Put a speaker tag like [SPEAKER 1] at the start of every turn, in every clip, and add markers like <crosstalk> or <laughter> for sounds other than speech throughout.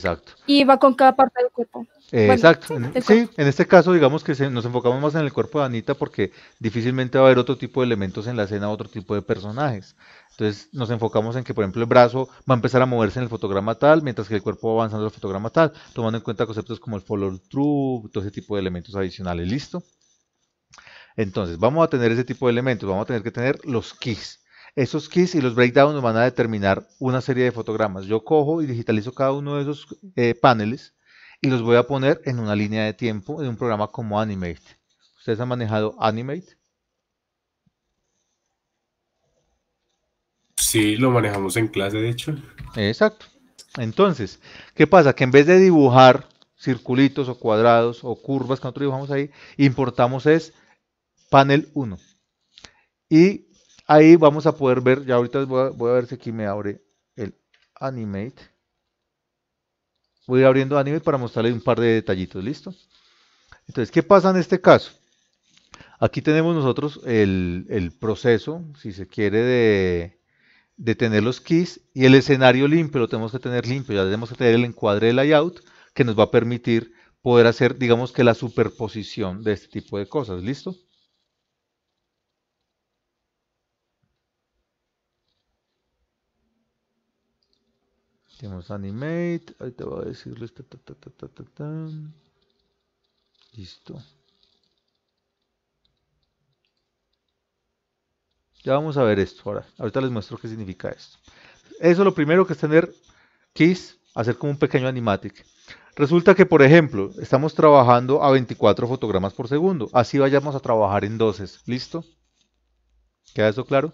[SPEAKER 1] Exacto.
[SPEAKER 2] Y va con cada parte del cuerpo. Eh, exacto. Sí,
[SPEAKER 1] en este caso digamos que nos enfocamos más en el cuerpo de Anita porque difícilmente va a haber otro tipo de elementos en la escena, otro tipo de personajes. Entonces nos enfocamos en que, por ejemplo, el brazo va a empezar a moverse en el fotograma tal, mientras que el cuerpo va avanzando en el fotograma tal, tomando en cuenta conceptos como el follow-through, todo ese tipo de elementos adicionales. ¿Listo? Entonces, vamos a tener ese tipo de elementos, vamos a tener que tener los keys. Esos keys y los breakdowns nos van a determinar una serie de fotogramas. Yo cojo y digitalizo cada uno de esos eh, paneles y los voy a poner en una línea de tiempo en un programa como Animate. ¿Ustedes han manejado Animate?
[SPEAKER 3] Sí, lo manejamos en clase, de hecho.
[SPEAKER 1] Exacto. Entonces, ¿qué pasa? Que en vez de dibujar circulitos o cuadrados o curvas que nosotros dibujamos ahí, importamos es panel 1. Y Ahí vamos a poder ver, ya ahorita voy a, ver si aquí me abre el Animate. Voy abriendo Animate para mostrarles un par de detallitos, ¿listo? Entonces, ¿qué pasa en este caso? Aquí tenemos nosotros el, proceso, si se quiere, de, de tener los keys y el escenario limpio, lo tenemos que tener limpio, ya tenemos que tener el encuadre de layout que nos va a permitir poder hacer, digamos que la superposición de este tipo de cosas, ¿listo? Tenemos Animate. te voy a decirles. Listo. Ya vamos a ver esto ahora. Ahorita les muestro qué significa esto. Eso lo primero que es tener keys, hacer como un pequeño animatic. Resulta que, por ejemplo, estamos trabajando a 24 fotogramas por segundo. Así vayamos a trabajar en 12. ¿Listo? ¿Queda eso claro?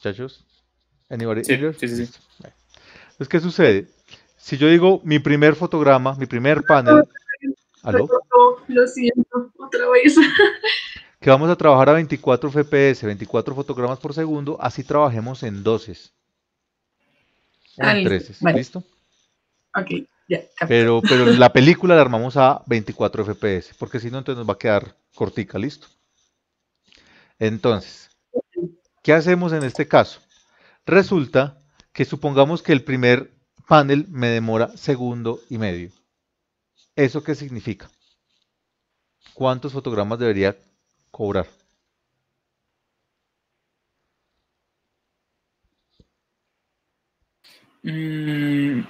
[SPEAKER 1] sí, sí, sí, Entonces, ¿qué sucede? Si yo digo mi primer fotograma, mi primer panel.
[SPEAKER 3] ¿Aló? Lo siento, otra vez.
[SPEAKER 1] que vamos a trabajar a 24 FPS, 24 fotogramas por segundo, así trabajemos en 12 ah, en 13 ¿Listo?
[SPEAKER 3] Ok, ya. Pero, pero la
[SPEAKER 1] película la armamos a 24 FPS, porque si no, entonces nos va a quedar cortica, ¿listo? Entonces, ¿Qué hacemos en este caso? Resulta que supongamos que el primer panel me demora segundo y medio. ¿Eso qué significa? ¿Cuántos fotogramas debería cobrar? Mm.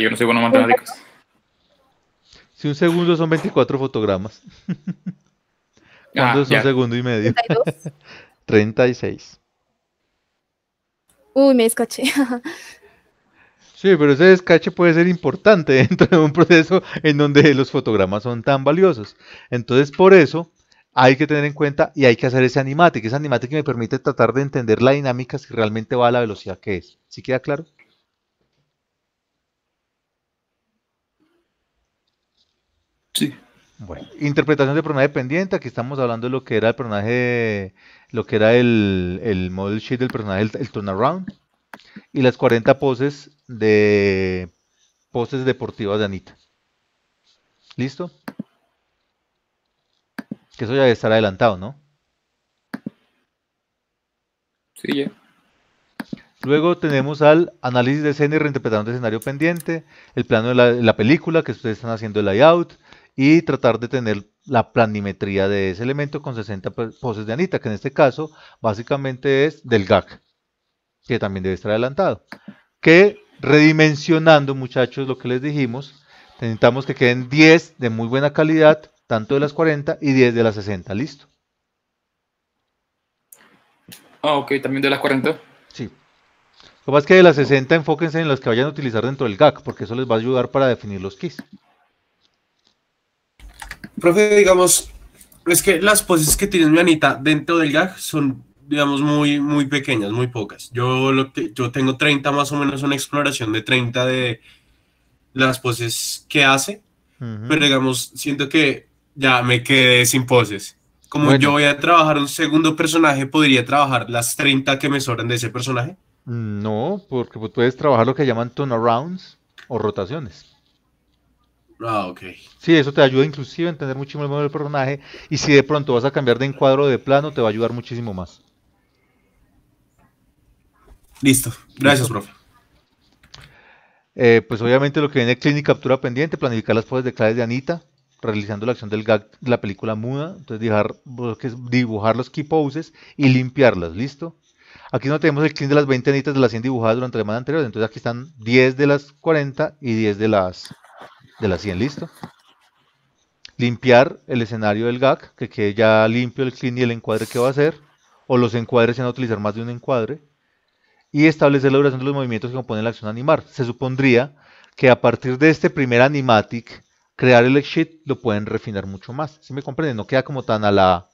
[SPEAKER 2] yo no soy bueno en
[SPEAKER 1] Si un segundo son 24 fotogramas. <laughs> ¿Cuánto es ah, un segundo y medio? 36.
[SPEAKER 2] <laughs> Uy, me escaché.
[SPEAKER 1] <laughs> sí, pero ese descache puede ser importante <laughs> dentro de un proceso en donde los fotogramas son tan valiosos. Entonces, por eso hay que tener en cuenta y hay que hacer ese animatic. Ese animatic me permite tratar de entender la dinámica si realmente va a la velocidad que es. ¿Sí queda claro? Sí. Bueno, interpretación de personaje pendiente, aquí estamos hablando de lo que era el personaje, lo que era el, el model sheet del personaje, el, turnaround, y las 40 poses de poses deportivas de Anita. ¿Listo? Que eso ya debe adelantado, ¿no? Sí, ya. Luego tenemos al análisis de escena y reinterpretación de escenario pendiente, el plano de la película que ustedes están haciendo el layout, y tratar de tener la planimetría de ese elemento con 60 poses de anita, que en este caso básicamente es del GAC, que también debe estar adelantado. Que redimensionando, muchachos, lo que les dijimos, necesitamos que queden 10 de muy buena calidad, tanto de las 40 y 10 de las 60, listo.
[SPEAKER 2] Ah, ok, también de las 40.
[SPEAKER 1] Sí. Lo más que de las 60 enfóquense en las que vayan a utilizar dentro del GAC, porque eso les va a ayudar para definir los keys.
[SPEAKER 3] Profe, digamos, es que las poses que tiene mi Anita dentro del gag son, digamos, muy, muy pequeñas, muy pocas. Yo, lo que, yo tengo 30 más o menos, una exploración de 30 de las poses que hace, pero digamos, siento que ya me quedé sin poses. Como yo voy a trabajar un segundo personaje, ¿podría trabajar las 30 que me sobran de ese personaje?
[SPEAKER 1] No, porque puedes trabajar lo que llaman turnarounds o rotaciones. Ah, ok. Sí, eso te ayuda inclusive a entender muchísimo mejor el personaje y si de pronto vas a cambiar de encuadro de plano te va a ayudar muchísimo más.
[SPEAKER 3] Listo, gracias, profe.
[SPEAKER 1] Eh, pues obviamente lo que viene es clean y captura pendiente, planificar las poses de claves de Anita, realizando la acción del gag de la película muda, entonces dibujar, dibujar los key poses y limpiarlas, ¿listo? Aquí no tenemos el clean de las 20 Anitas de las 100 dibujadas durante la semana anterior, entonces aquí están 10 de las 40 y 10 de las de la 100, listo. Limpiar el escenario del GAC, que quede ya limpio el clean y el encuadre que va a hacer, o los encuadres se van a utilizar más de un encuadre, y establecer la duración de los movimientos que componen la acción animar. Se supondría que a partir de este primer animatic, crear el sheet lo pueden refinar mucho más. Si me comprenden, no queda como tan a la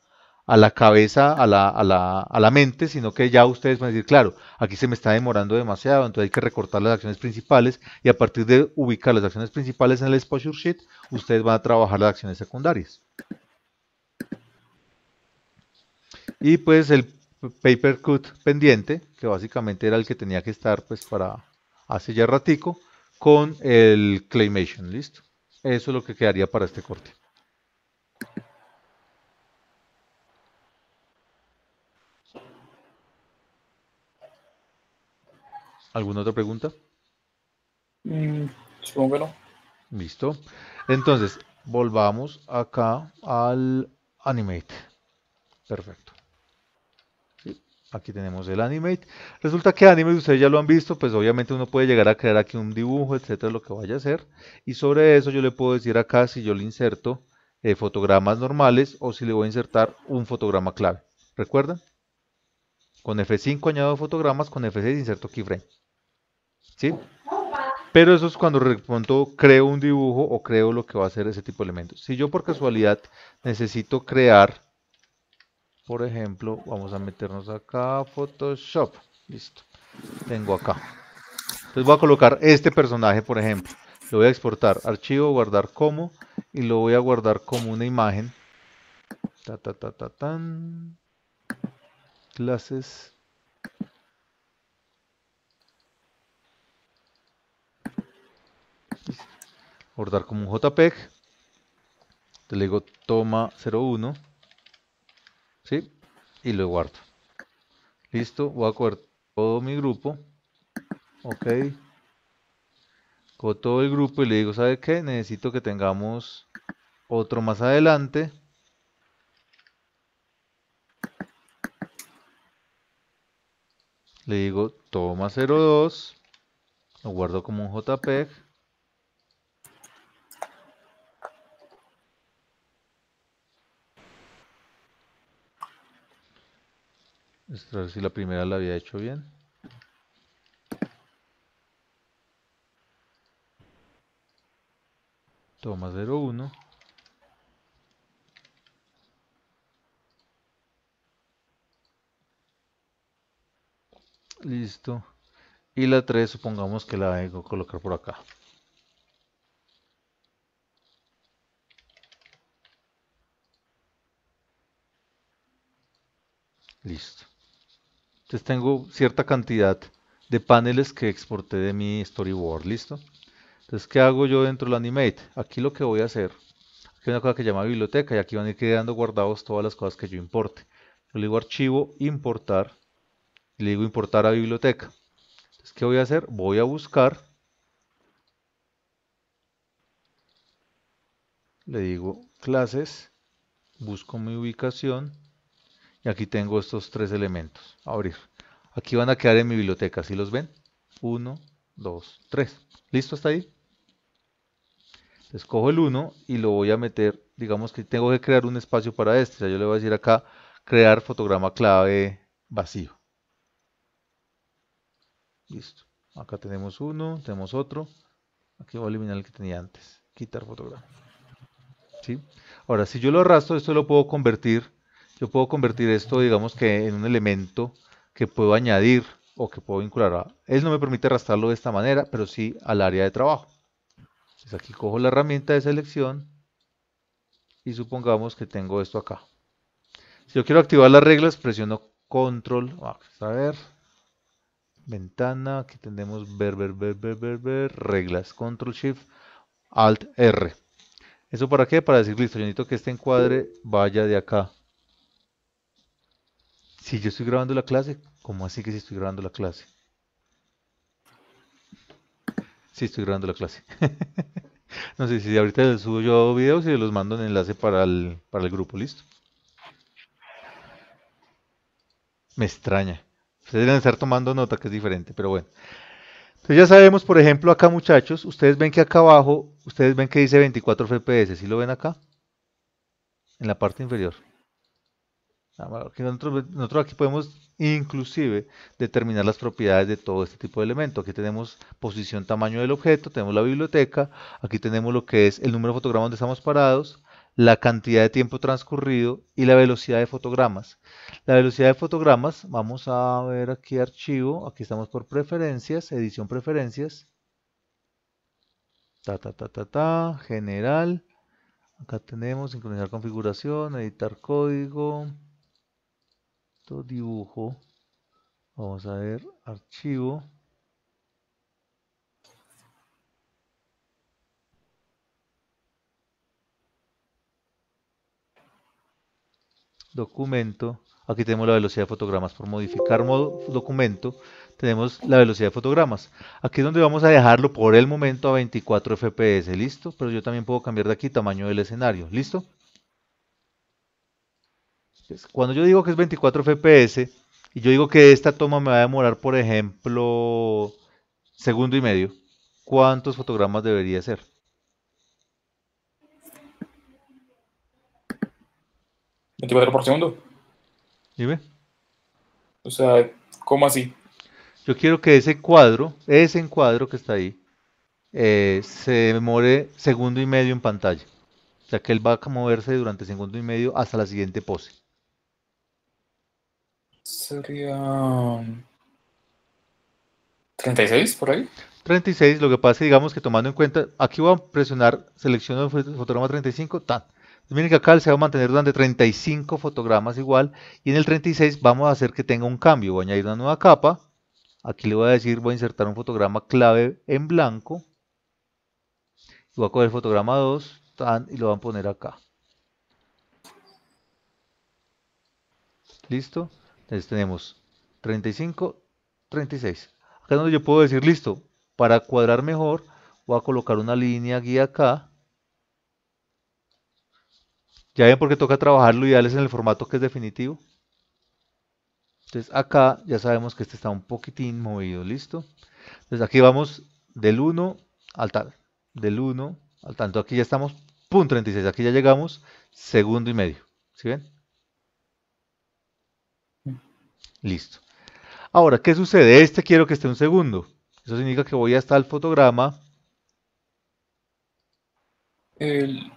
[SPEAKER 1] a la cabeza, a la, mente, sino que ya ustedes van a decir, claro, aquí se me está demorando demasiado, entonces hay que recortar las acciones principales y a partir de ubicar las acciones principales en el exposure sheet, ustedes van a trabajar las acciones secundarias. Y pues el paper cut pendiente, que básicamente era el que tenía que estar pues para hace ya ratico, con el claymation, listo. Eso es lo que quedaría para este corte. ¿Alguna otra pregunta?
[SPEAKER 2] Mm, supongo que no.
[SPEAKER 1] Listo. Entonces, volvamos acá al animate. Perfecto. aquí tenemos el animate. Resulta que animate, ustedes ya lo han visto, pues obviamente uno puede llegar a crear aquí un dibujo, etcétera, lo que vaya a hacer. Y sobre eso yo le puedo decir acá si yo le inserto eh, fotogramas normales o si le voy a insertar un fotograma clave. ¿Recuerdan? Con F5 añado fotogramas, con F6 inserto keyframe. ¿sí? Pero eso es cuando creo un dibujo o creo lo que va a ser ese tipo de elementos. Si yo por casualidad necesito crear, por ejemplo, vamos a meternos acá, Photoshop, listo, tengo acá. Entonces voy a colocar este personaje, por ejemplo, lo voy a exportar, archivo, guardar como, y lo voy a guardar como una imagen. Ta, ta, ta, ta, tan. Clases, guardar como un JPEG. le digo toma 01. ¿Sí? Y lo guardo. Listo, voy a coger todo mi grupo. Ok. Con todo el grupo y le digo, ¿sabe qué? Necesito que tengamos otro más adelante. Le digo toma 02. Lo guardo como un JPEG. ver si la primera la había hecho bien. Toma 1. Listo. Y la 3 supongamos que la vengo a colocar por acá. Listo. Entonces tengo cierta cantidad de paneles que exporté de mi storyboard, ¿listo? Entonces, ¿qué hago yo dentro del Animate? Aquí lo que voy a hacer, aquí hay una cosa que llama biblioteca y aquí van a ir quedando guardados todas las cosas que yo importe. Yo le digo archivo, importar, y le digo importar a biblioteca. Entonces, ¿qué voy a hacer? Voy a buscar, le digo clases, busco mi ubicación, y aquí tengo estos tres elementos. Abrir. Aquí van a quedar en mi biblioteca. ¿Sí los ven? Uno, dos, tres. ¿Listo hasta ahí? Escojo el 1 y lo voy a meter. Digamos que tengo que crear un espacio para este. yo le voy a decir acá, crear fotograma clave vacío. Listo. Acá tenemos uno, tenemos otro. Aquí voy a eliminar el que tenía antes. Quitar fotograma. Ahora, si yo lo arrastro, esto lo puedo convertir yo puedo convertir esto, digamos que en un elemento que puedo añadir o que puedo vincular. A, él no me permite arrastrarlo de esta manera, pero sí al área de trabajo. Entonces aquí cojo la herramienta de selección y supongamos que tengo esto acá. Si yo quiero activar las reglas, presiono control, a ver, ventana, aquí tenemos ver, ver, ver, ver, ver, ver, reglas, control shift, alt R. ¿Eso para qué? Para decir, listo, yo necesito que este encuadre vaya de acá si yo estoy grabando la clase, ¿cómo así que si estoy grabando la clase? Si estoy grabando la clase. <laughs> no sé si ahorita les subo yo videos y los mando en enlace para el, para el grupo, listo. Me extraña. Ustedes deben estar tomando nota que es diferente, pero bueno. Entonces ya sabemos, por ejemplo, acá muchachos, ustedes ven que acá abajo, ustedes ven que dice 24 FPS, ¿sí lo ven acá? En la parte inferior. Ah, nosotros, aquí podemos inclusive determinar las propiedades de todo este tipo de elementos. Aquí tenemos posición, tamaño del objeto, tenemos la biblioteca, aquí tenemos lo que es el número de fotogramas donde estamos parados, la cantidad de tiempo transcurrido y la velocidad de fotogramas. La velocidad de fotogramas, vamos a ver aquí archivo, aquí estamos por preferencias, edición preferencias, ta ta ta ta ta, general, acá tenemos sincronizar configuración, editar código, dibujo, vamos a ver, archivo, documento, aquí tenemos la velocidad de fotogramas, por modificar modo documento tenemos la velocidad de fotogramas, aquí es donde vamos a dejarlo por el momento a 24 fps, listo, pero yo también puedo cambiar de aquí tamaño del escenario, listo, cuando yo digo que es 24 FPS y yo digo que esta toma me va a demorar, por ejemplo, segundo y medio, ¿cuántos fotogramas debería ser? ¿24 por segundo? Dime. O sea, ¿cómo así? Yo quiero que ese cuadro, ese encuadro que está ahí, eh, se demore segundo y medio en pantalla. O sea que él va a moverse durante segundo y medio hasta la siguiente pose. Sería... 36 um, por ahí. 36, lo que pasa es, digamos que tomando en cuenta, aquí voy a presionar, selecciono fotograma 35, tan. Miren que acá se va a mantener durante 35 fotogramas igual y en el 36 vamos a hacer que tenga un cambio. Voy a añadir una nueva capa. Aquí le voy a decir, voy a insertar un fotograma clave en blanco. Voy a coger el fotograma 2 tan, y lo van a poner acá. ¿Listo? Entonces tenemos 35, 36. Acá es donde yo puedo decir, listo, para cuadrar mejor, voy a colocar una línea guía acá. Ya ven porque toca trabajar lo ideal es en el formato que es definitivo. Entonces acá ya sabemos que este está un poquitín movido, listo. Entonces aquí vamos del 1 al tal, del 1 al tanto. Aquí ya estamos, pum, 36, aquí ya llegamos, segundo y medio. ¿Sí ven? Listo. Ahora, ¿qué sucede? Este quiero que esté un segundo. Eso significa que voy hasta el fotograma. El...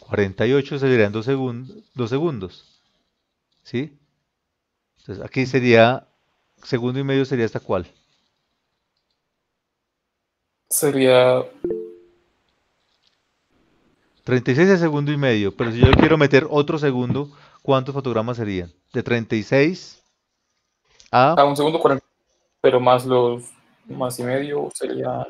[SPEAKER 1] ¿48 serían dos, segundos, dos segundos. ¿Sí? Entonces aquí sería, segundo y medio sería hasta cuál? Sería 36 es segundo y medio, pero si yo quiero meter otro segundo, ¿cuántos fotogramas serían? De 36
[SPEAKER 2] a... Ah, un segundo 40, pero más los más y medio sería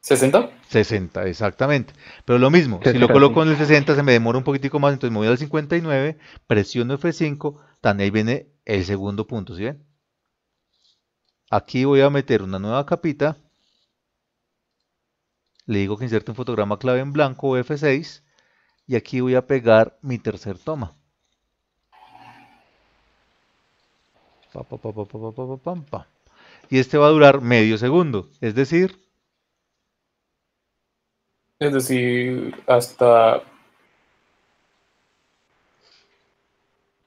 [SPEAKER 1] 60. 60, exactamente. Pero lo mismo, si lo coloco en el 60 se me demora un poquitico más, entonces me voy al 59, presiono F5, también ahí viene el segundo punto, ¿sí ven? Aquí voy a meter una nueva capita le digo que inserte un fotograma clave en blanco F6 y aquí voy a pegar mi tercer toma. Pa, pa, y este va a durar medio segundo, es decir...
[SPEAKER 2] Es decir, hasta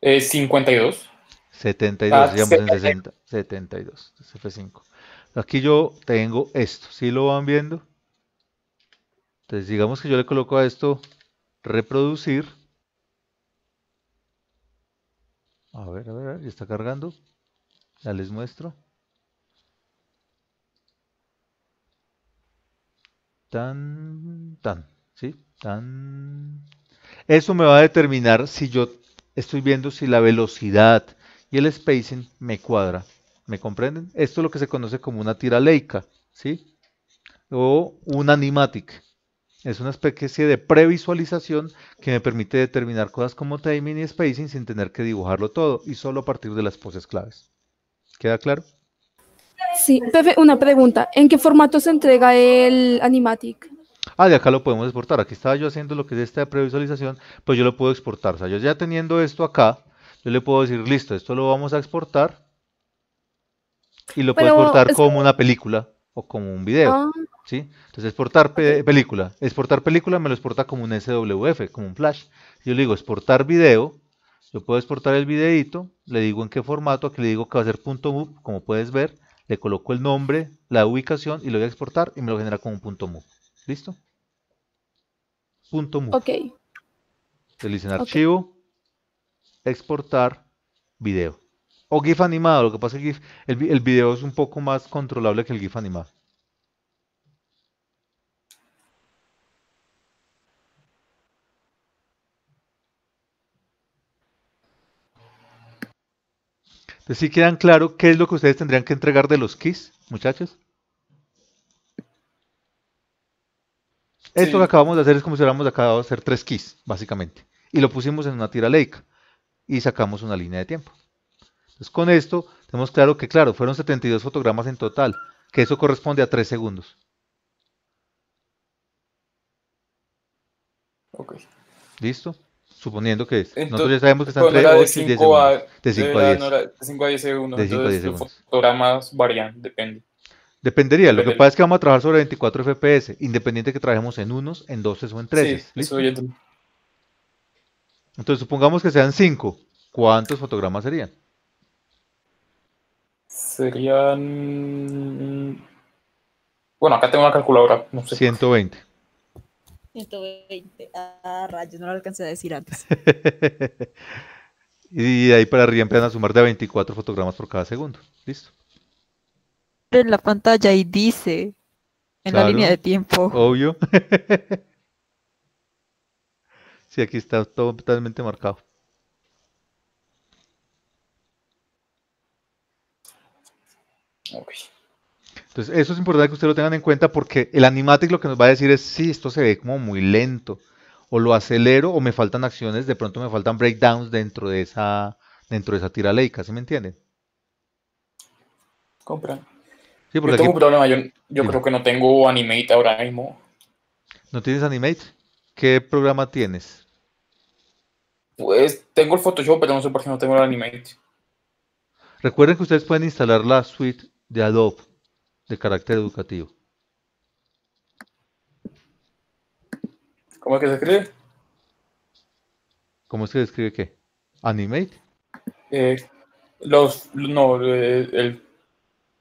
[SPEAKER 1] 52. 72, 72, F5. Aquí yo tengo esto, si lo van viendo? Entonces digamos que yo le coloco a esto reproducir. A ver, a ver, ya está cargando. Ya les muestro. Tan, tan, ¿sí? Tan. Eso me va a determinar si yo estoy viendo si la velocidad y el spacing me cuadra. ¿Me comprenden? Esto es lo que se conoce como una tira leica, ¿sí? O un animatic. Es una especie de previsualización que me permite determinar cosas como timing y spacing sin tener que dibujarlo todo y solo a partir de las poses claves. ¿Queda claro?
[SPEAKER 2] Sí, Pepe, una pregunta. ¿En qué formato se entrega el animatic?
[SPEAKER 1] Ah, de acá lo podemos exportar. Aquí estaba yo haciendo lo que es esta previsualización, pues yo lo puedo exportar. O sea, yo ya teniendo esto acá, yo le puedo decir, listo, esto lo vamos a exportar y lo puedo exportar como una película o como un video. Ah. Entonces exportar película. Exportar película me lo exporta como un SWF, como un flash. Yo le digo exportar video. Yo puedo exportar el videito, le digo en qué formato, aquí le digo que va a ser mov, como puedes ver, le coloco el nombre, la ubicación y lo voy a exportar y me lo genera como un mov. ¿Listo? .move. Ok. Selecciona archivo, exportar video. O GIF animado, lo que pasa es que el, el video es un poco más controlable que el GIF animado. Entonces, quedan claro qué es lo que ustedes tendrían que entregar de los keys, muchachos? Esto que acabamos de hacer es como si hubiéramos acabado de hacer tres keys, básicamente. Y lo pusimos en una tira leica y sacamos una línea de tiempo. Entonces, con esto tenemos claro que, claro, fueron 72 fotogramas en total, que eso corresponde a tres segundos. Ok. ¿Listo? suponiendo que entonces, nosotros ya sabemos que están 3, pues, De 5 a 10. De 5 a 10 segundos. De Los
[SPEAKER 2] fotogramas varían, depende.
[SPEAKER 1] Dependería, lo que pasa es que vamos a trabajar sobre 24 FPS, independiente de que trabajemos en unos, en 12 o en 13. Sí, Entonces, supongamos que sean 5, ¿cuántos fotogramas serían? Serían. Mm, bueno, acá tengo una calculadora, no sé. 120.
[SPEAKER 2] 120. Ah, rayos, no lo alcancé a decir antes.
[SPEAKER 1] <laughs> y ahí para arriba empiezan a sumar de 24 fotogramas por cada segundo. Listo. En la pantalla y dice en la línea de tiempo. Obvio. <laughs> sí, aquí está todo totalmente marcado. Okay. Entonces, eso es importante que ustedes lo tengan en cuenta porque el animatic lo que nos va a decir es, si esto se ve como muy lento, o lo acelero, o me faltan acciones, de pronto me faltan breakdowns dentro de esa, dentro de esa tira leica, ¿sí me entienden?
[SPEAKER 2] Compran. Sí, yo tengo un problema, yo, creo que no tengo Animate ahora mismo.
[SPEAKER 1] ¿No tienes Animate? ¿Qué programa tienes?
[SPEAKER 2] Pues tengo el Photoshop, pero no sé por qué no tengo el Animate.
[SPEAKER 1] Recuerden que ustedes pueden instalar la suite de Adobe de carácter educativo. ¿Cómo es que se escribe? ¿Cómo es que se escribe qué? ¿Animate?
[SPEAKER 2] Eh, los, no, eh, el,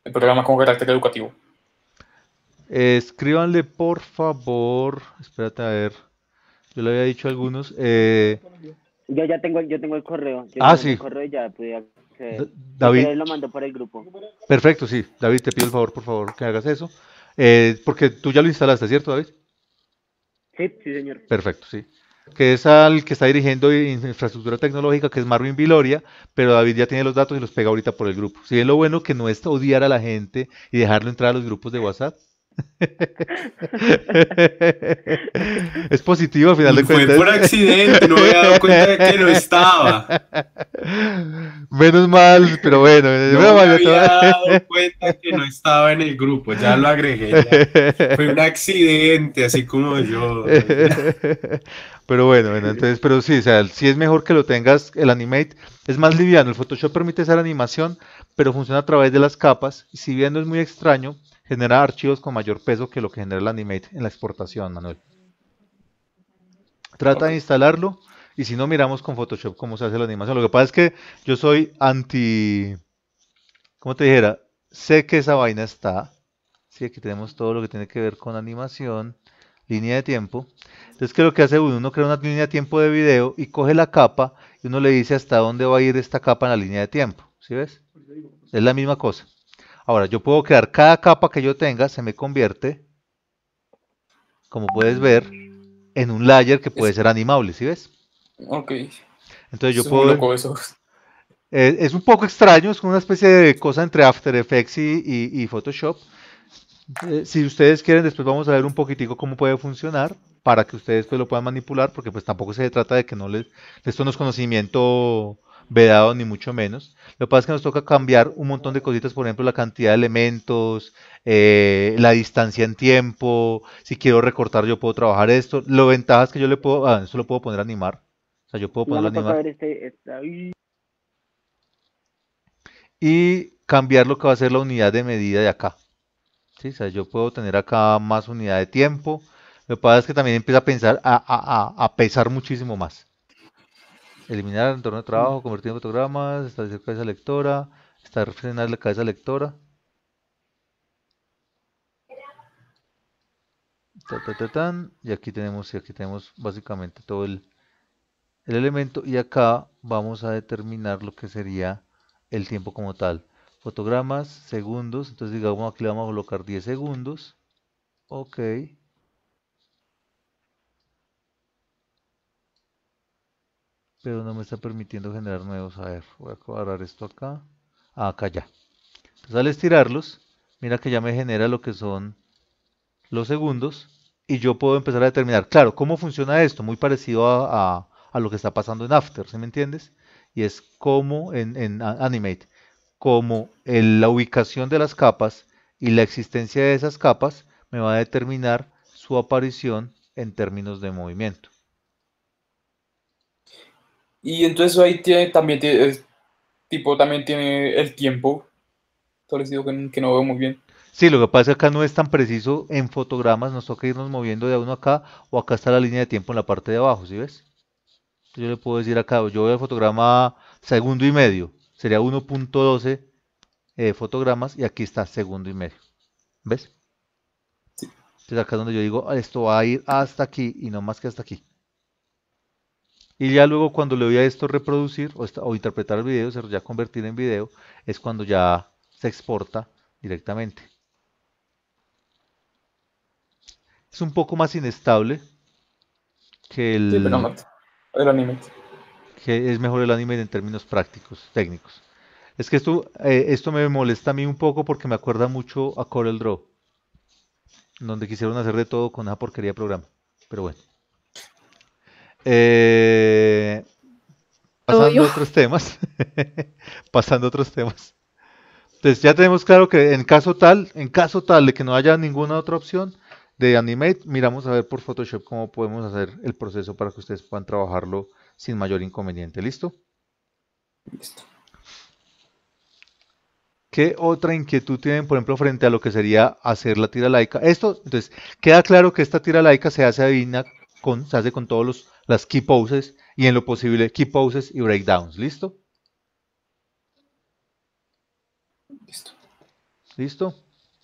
[SPEAKER 2] el programa con carácter educativo.
[SPEAKER 1] Eh, escríbanle, por favor. Espérate a ver. Yo le había dicho a algunos. Eh,
[SPEAKER 3] yo ya tengo, yo tengo el correo. ah, sí. El correo ya David lo mandó por el grupo.
[SPEAKER 1] Perfecto, sí. David, te pido el favor, por favor, que hagas eso. Eh, porque tú ya lo instalaste, ¿cierto, David?
[SPEAKER 3] Sí, sí, señor.
[SPEAKER 1] Perfecto, sí. Que es al que está dirigiendo infraestructura tecnológica, que es Marvin Viloria, pero David ya tiene los datos y los pega ahorita por el grupo. Si bien lo bueno que no es odiar a la gente y dejarlo entrar a los grupos de WhatsApp, es positivo al final de cuentas. Fue por accidente, no me había dado cuenta de que no estaba. Menos mal, pero bueno. No me había dado cuenta que no estaba
[SPEAKER 3] en el grupo, ya lo agregué. Fue un accidente, así como yo.
[SPEAKER 1] pero bueno, entonces, pero sí, o sea, sí es mejor que lo tengas, el Animate es más liviano, el Photoshop permite hacer animación, pero funciona a través de las capas, y si bien no es muy extraño, genera archivos con mayor peso que lo que genera el Animate en la exportación, Manuel. Trata de instalarlo y si no, miramos con Photoshop cómo se hace la animación. Lo que pasa es que yo soy anti... ¿Cómo te dijera? Sé que esa vaina está. Sí, aquí tenemos todo lo que tiene que ver con animación, línea de tiempo. Entonces, ¿qué lo que hace uno? Uno crea una línea de tiempo de video y coge la capa y uno le dice hasta dónde va a ir esta capa en la línea de tiempo. ¿Sí ves? Es la misma cosa. Ahora, yo puedo crear cada capa que yo tenga, se me convierte, como puedes ver, en un layer que puede ser animable, ¿sí ves? Ok. Entonces yo puedo... Eh, es, un poco extraño, es una especie de cosa entre After Effects y, Photoshop. Eh, si ustedes quieren, después vamos a ver un poquitico cómo puede funcionar para que ustedes pues, lo puedan manipular, porque pues tampoco se trata de que no les... Esto no es conocimiento vedado ni mucho menos. Lo que pasa es que nos toca cambiar un montón de cositas, por ejemplo, la cantidad de elementos, eh, la distancia en tiempo, si quiero recortar yo puedo trabajar esto. Lo ventaja es que yo le puedo, ah, eso lo puedo poner a animar. O sea, yo puedo poner animar.
[SPEAKER 3] Este, este,
[SPEAKER 1] y cambiar lo que va a ser la unidad de medida de acá. yo puedo tener acá más unidad de tiempo. Lo que pasa es que también empieza a pensar, a pesar muchísimo más eliminar el entorno de trabajo, convertir en fotogramas, establecer cabeza lectora, establecer la cabeza lectora. y aquí tenemos y aquí tenemos básicamente todo el, el, elemento y acá vamos a determinar lo que sería el tiempo como tal fotogramas segundos entonces digamos aquí le vamos a colocar 10 segundos ok pero no me está permitiendo generar nuevos. A ver, voy a cuadrar esto acá. Ah, acá ya. Entonces al estirarlos, mira que ya me genera lo que son los segundos y yo puedo empezar a determinar, claro, cómo funciona esto, muy parecido a, a, lo que está pasando en After, ¿sí me entiendes? Y es como en, en Animate, como la ubicación de las capas y la existencia de esas capas me va a determinar su aparición en términos de movimiento.
[SPEAKER 2] Y entonces ahí tiene, también tiene, tipo, también tiene el tiempo establecido que, que, no veo muy bien.
[SPEAKER 1] Sí, lo que pasa es que acá no es tan preciso en fotogramas, nos toca irnos moviendo de uno acá, o acá está la línea de tiempo en la parte de abajo, ¿sí ves? Yo le puedo decir acá, yo veo el fotograma segundo y medio, sería 1.12 eh, fotogramas, y aquí está segundo y medio, ¿ves? Sí. Entonces acá es donde yo digo, ah, esto va a ir hasta aquí, y no más que hasta aquí. Y ya luego cuando le doy a esto reproducir o, interpretar el video, ya convertir en video, es cuando ya se exporta directamente. Es un poco más inestable que el, el anime. Que es mejor el anime en términos prácticos, técnicos. Es que esto, eh, me molesta a mí un poco porque me acuerda mucho a Corel Draw, donde quisieron hacer de todo con esa porquería de programa. Pero bueno. Eh, pasando otros temas. <laughs> pasando otros temas. Entonces pues ya tenemos claro que en caso tal, en caso tal de que no haya ninguna otra opción de Animate, miramos a ver por Photoshop cómo podemos hacer el proceso para que ustedes puedan trabajarlo sin mayor inconveniente. ¿Listo? Listo. ¿Qué otra inquietud tienen, por ejemplo, frente a lo que sería hacer la tira laica? Esto, entonces, queda claro que esta tira laica se hace adivina con, se hace con todos los las key poses y en lo posible key poses y breakdowns. ¿Listo? Listo. ¿Listo?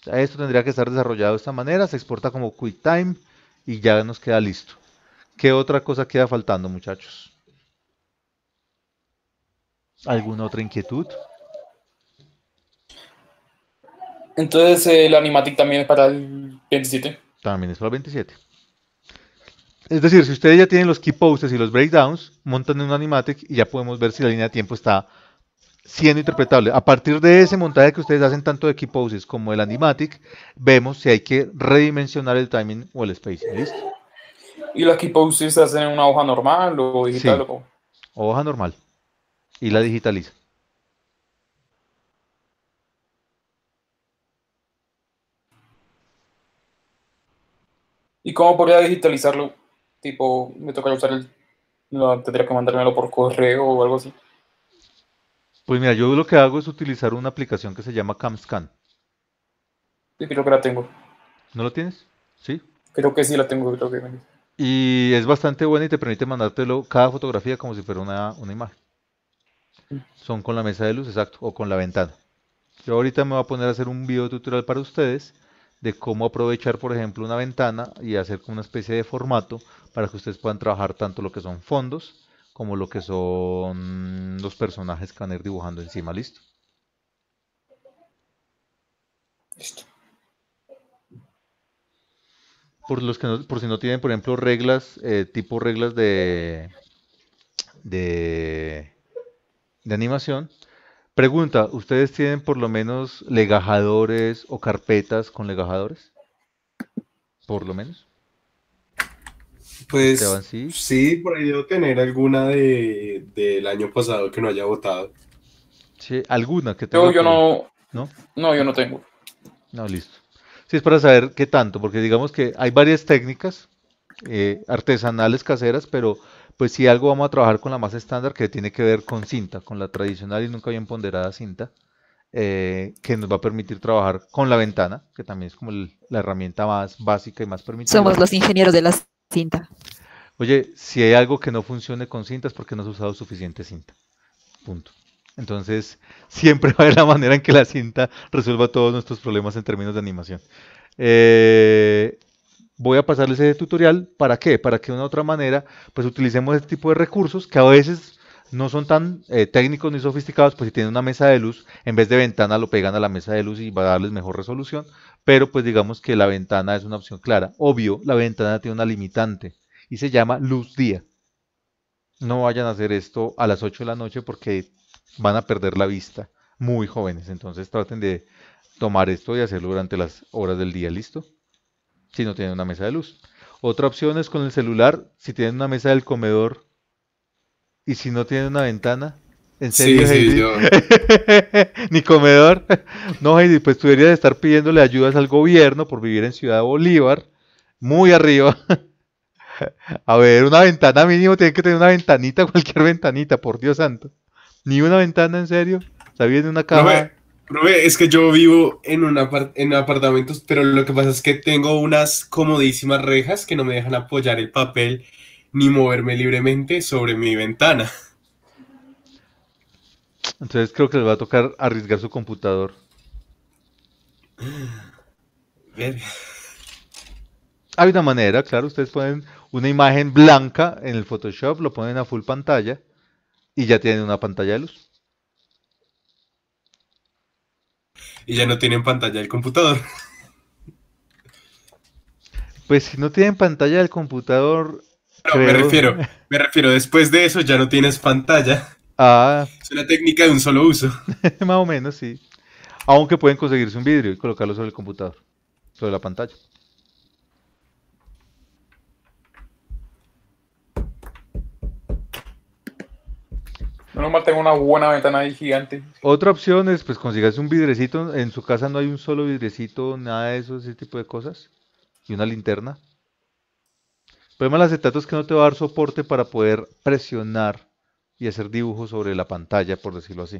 [SPEAKER 1] Esto tendría que estar desarrollado de esta manera, se exporta como QuickTime y ya nos queda listo. ¿Qué otra cosa queda faltando, muchachos? ¿Alguna otra inquietud?
[SPEAKER 2] Entonces, el animatic también es para el 27.
[SPEAKER 1] También es para el 27. Es decir, si ustedes ya tienen los key poses y los breakdowns, montan en un animatic y ya podemos ver si la línea de tiempo está siendo interpretable. A partir de ese montaje que ustedes hacen tanto de key poses como el animatic, vemos si hay que redimensionar el timing o el spacing. ¿Listo?
[SPEAKER 2] ¿Y los key poses se hacen en una hoja normal o digital? o...
[SPEAKER 1] Hoja normal. Y la digitaliza.
[SPEAKER 2] ¿Y cómo podría digitalizarlo? tipo, me toca usar el. No, tendría que mandármelo por correo o algo así.
[SPEAKER 1] Pues mira, yo lo que hago es utilizar una aplicación que se llama CamScan.
[SPEAKER 2] Y creo que la tengo.
[SPEAKER 1] ¿No la tienes? Sí.
[SPEAKER 2] Creo que sí la tengo,
[SPEAKER 1] Y es bastante buena y te permite mandártelo cada fotografía como si fuera una, una imagen. Mm. Son con la mesa de luz, exacto, o con la ventana. Yo ahorita me voy a poner a hacer un video tutorial para ustedes de cómo aprovechar, por ejemplo, una ventana y hacer como una especie de formato para que ustedes puedan trabajar tanto lo que son fondos como lo que son los personajes que van a ir dibujando encima. ¿Listo? Por, los que por si no tienen, por ejemplo, reglas, eh, tipo reglas de, de, de animación, Pregunta, ¿ustedes tienen por lo menos legajadores o carpetas con legajadores? Por lo menos.
[SPEAKER 3] Pues ¿sí? por ahí debo tener alguna de, del año pasado que no haya votado.
[SPEAKER 1] Sí, alguna que tengo. Yo, no, no,
[SPEAKER 3] no. yo no tengo.
[SPEAKER 1] No, listo. Sí, es para saber qué tanto, porque digamos que hay varias técnicas eh, artesanales caseras, pero pues si algo vamos a trabajar con la más estándar que tiene que ver con cinta, con la tradicional y nunca bien ponderada cinta, eh, que nos va a permitir trabajar con la ventana, que también es como la herramienta más básica y más permitida. Somos los ingenieros de la cinta. Oye, si hay algo que no funcione con cinta es porque no has usado suficiente cinta. Punto. Entonces, siempre <laughs> va a haber la manera en que la cinta resuelva todos nuestros problemas en términos de animación. Eh, voy a pasarles ese tutorial, ¿para qué? Para que de una u otra manera, pues utilicemos este tipo de recursos que a veces no son tan eh, técnicos ni sofisticados, pues si tienen una mesa de luz, en vez de ventana lo pegan a la mesa de luz y va a darles mejor resolución, pero pues digamos que la ventana es una opción clara. Obvio, la ventana tiene una limitante y se llama luz día. No vayan a hacer esto a las 8 de la noche porque van a perder la vista muy jóvenes, entonces traten de tomar esto y hacerlo durante las horas del día, ¿listo? si no tienen una mesa de luz. Otra opción es con el celular, si tienen una mesa del comedor y si no tienen una ventana. ¿En serio, sí, Sí, yo... <laughs> Ni comedor. No, Heidi, pues tú deberías estar pidiéndole ayudas al gobierno por vivir en Ciudad Bolívar, muy arriba. <laughs> A ver, una ventana mínimo, tiene que tener una ventanita, <laughs> cualquier ventanita, por Dios santo. Ni una ventana, en serio. Está bien una cama
[SPEAKER 3] es que yo vivo en, un en apartamentos, pero lo que pasa es que tengo unas comodísimas rejas que no me dejan apoyar el papel ni moverme libremente sobre mi ventana.
[SPEAKER 1] Entonces creo que les va a tocar arriesgar su computador. Hay una manera, claro, ustedes ponen una imagen blanca en el Photoshop, lo ponen a full pantalla y ya tienen una pantalla de luz.
[SPEAKER 3] y ya no tienen pantalla del computador.
[SPEAKER 1] Pues si no tienen pantalla del computador. No, me refiero,
[SPEAKER 3] me refiero, después de eso ya no tienes pantalla. Ah. Es una técnica de un solo uso.
[SPEAKER 1] <laughs> Más o menos, sí. Aunque pueden conseguirse un vidrio y colocarlo sobre el computador, sobre la pantalla.
[SPEAKER 2] No tengo una buena ventana ahí gigante.
[SPEAKER 1] Otra opción es pues consigas un vidrecito. En su casa no hay un solo vidrecito, nada de eso, ese tipo de cosas. Y una linterna. El problema del acetato es que no te va a dar soporte para poder presionar y hacer dibujos sobre la pantalla, por decirlo así.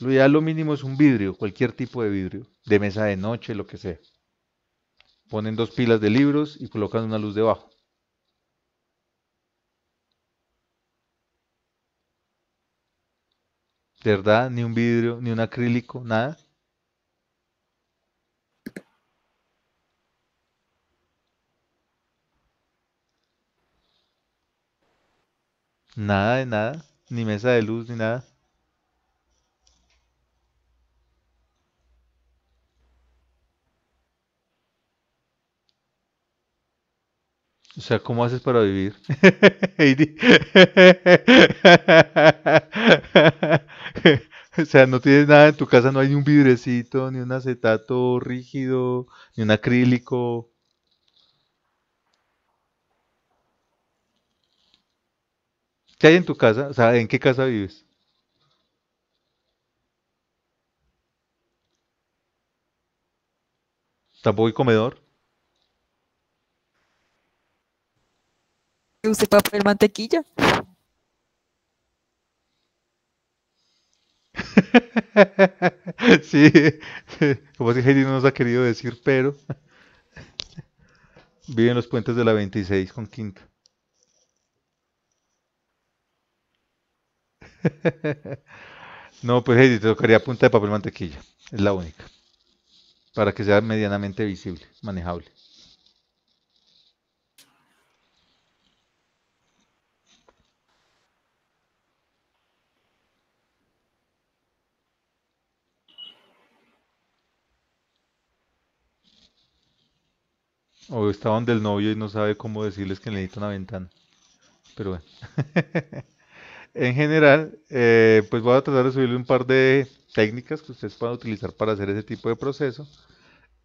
[SPEAKER 1] Lo ideal, lo mínimo, es un vidrio, cualquier tipo de vidrio, de mesa de noche, lo que sea. Ponen dos pilas de libros y colocan una luz debajo. verdad? ¿Ni un vidrio, ni un acrílico, nada? Nada de nada, ni mesa de luz, ni nada. O sea, ¿cómo haces para vivir? <laughs> <laughs> o sea, no tienes nada en tu casa, no hay ni un vidrecito, ni un acetato rígido, ni un acrílico. ¿Qué hay en tu casa? O sea, ¿en qué casa vives? ¿Tampoco hay comedor?
[SPEAKER 3] use papel mantequilla.
[SPEAKER 1] <laughs> sí, como si Heidi no nos ha querido decir, pero vive en los puentes de la 26 con Quinta.
[SPEAKER 3] <laughs>
[SPEAKER 1] No, pues Heidi, te tocaría punta de papel mantequilla. Es la única. Para que sea medianamente visible, manejable. O estaban el novio y no sabe cómo decirles que necesita una ventana. Pero bueno. <laughs> en general, eh, pues voy a tratar de subirle un par de técnicas que ustedes puedan utilizar para hacer ese tipo de proceso.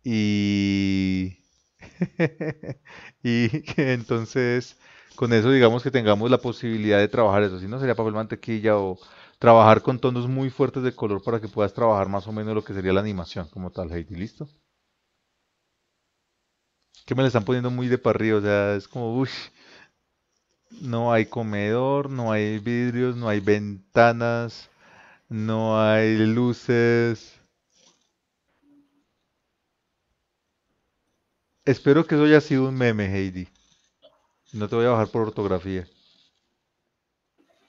[SPEAKER 1] Y, <laughs> y que entonces con eso digamos que tengamos la posibilidad de trabajar eso. Si no sería papel mantequilla o trabajar con tonos muy fuertes de color para que puedas trabajar más o menos lo que sería la animación como tal, ¿Listo? que me la están poniendo muy de parrillo, o sea, es como, uy, no hay comedor, no hay vidrios, no hay ventanas, no hay luces. Espero que eso haya sido un meme, Heidi. No te voy a bajar por ortografía.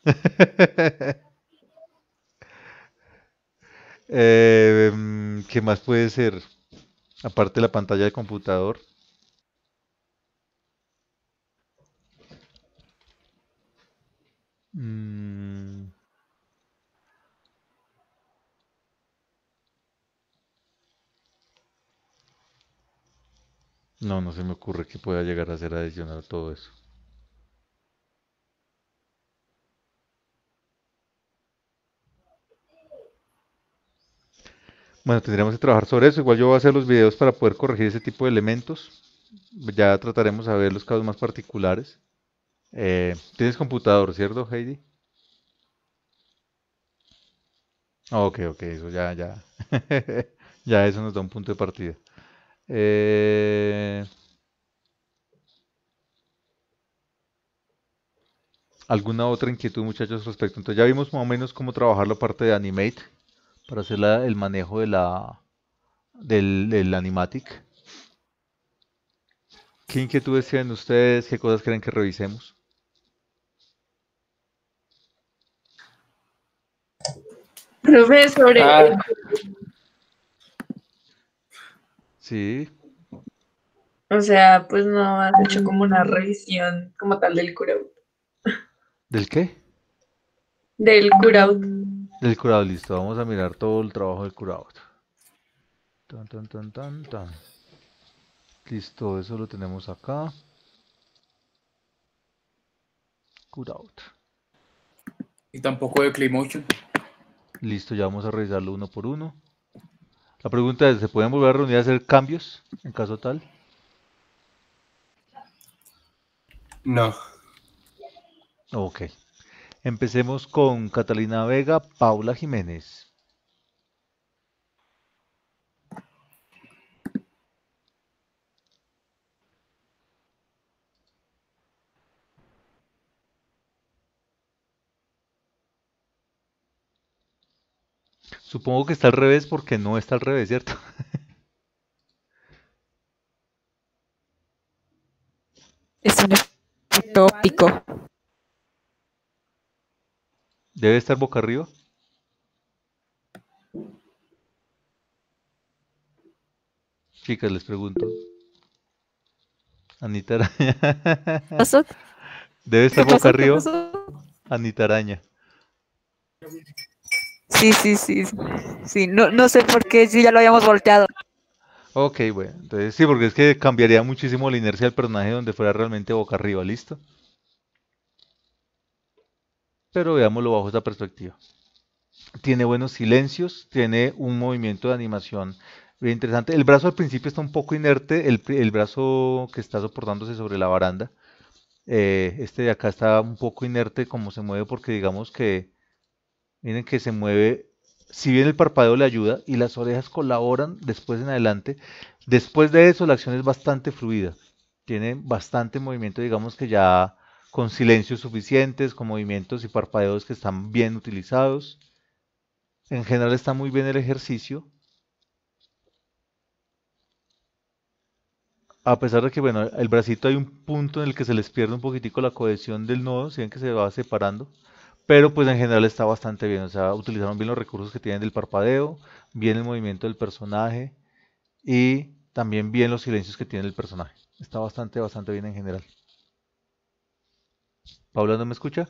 [SPEAKER 1] <laughs> Eh, mm, ¿Qué más puede ser? Aparte de la pantalla de computador. Mm. No, no se me ocurre que pueda llegar a ser adicional todo eso. Bueno, tendríamos que trabajar sobre eso. Igual yo voy a hacer los videos para poder corregir ese tipo de elementos. Ya trataremos a ver los casos más particulares. Eh, Tienes computador, ¿cierto, Heidi? Ok, ok, eso ya, ya. <laughs> ya eso nos da un punto de partida. Eh, ¿Alguna otra inquietud, muchachos, respecto? Entonces ya vimos más o menos cómo trabajar la parte de Animate para hacer el manejo de la, del, del Animatic. ¿Qué inquietudes tienen ustedes? ¿Qué cosas creen que revisemos?
[SPEAKER 3] Profesor. Eh. Ah. Sí. O sea, pues no has hecho como una revisión como tal del cura ¿Del qué? Del cura Del
[SPEAKER 1] curaut, listo. Vamos a mirar todo el trabajo del curado. Tan, tan, tan, tan, Listo, eso lo tenemos acá. Curaut
[SPEAKER 2] Y tampoco de Claymotion.
[SPEAKER 1] Listo, ya vamos a revisarlo uno por uno. La pregunta es, ¿se pueden volver a reunir a hacer cambios en caso tal? No. Ok. Empecemos con Catalina Vega, Paula Jiménez. Supongo que está al revés porque no está al revés, ¿cierto? <laughs>
[SPEAKER 3] Es un tópico.
[SPEAKER 1] ¿Debe estar boca arriba? Chicas, les pregunto. Anita Araña. ¿Debe estar boca arriba? Anita Araña.
[SPEAKER 3] Sí, sí, sí. no, sé por qué, si ya lo habíamos volteado.
[SPEAKER 1] Ok, bueno, sí, porque es que cambiaría muchísimo la inercia del personaje donde fuera realmente boca arriba, ¿listo? Pero veámoslo bajo esta perspectiva. Tiene buenos silencios, tiene un movimiento de animación bien interesante. El brazo al principio está un poco inerte, el, brazo que está soportándose sobre la baranda. Eh, este de acá está un poco inerte como se mueve porque digamos que Miren que se mueve, si bien el parpadeo le ayuda y las orejas colaboran después en adelante, después de eso la acción es bastante fluida. Tiene bastante movimiento, digamos que ya con silencios suficientes, con movimientos y parpadeos que están bien utilizados. En general está muy bien el ejercicio. A pesar de que, bueno, el bracito hay un punto en el que se les pierde un poquitico la cohesión del nodo, si ven que se va separando pero pues en general está bastante bien, o sea, utilizaron bien los recursos que tienen del parpadeo, bien el movimiento del personaje y también bien los silencios que tiene el personaje. Está bastante, bastante bien en general. ¿Paula no me escucha?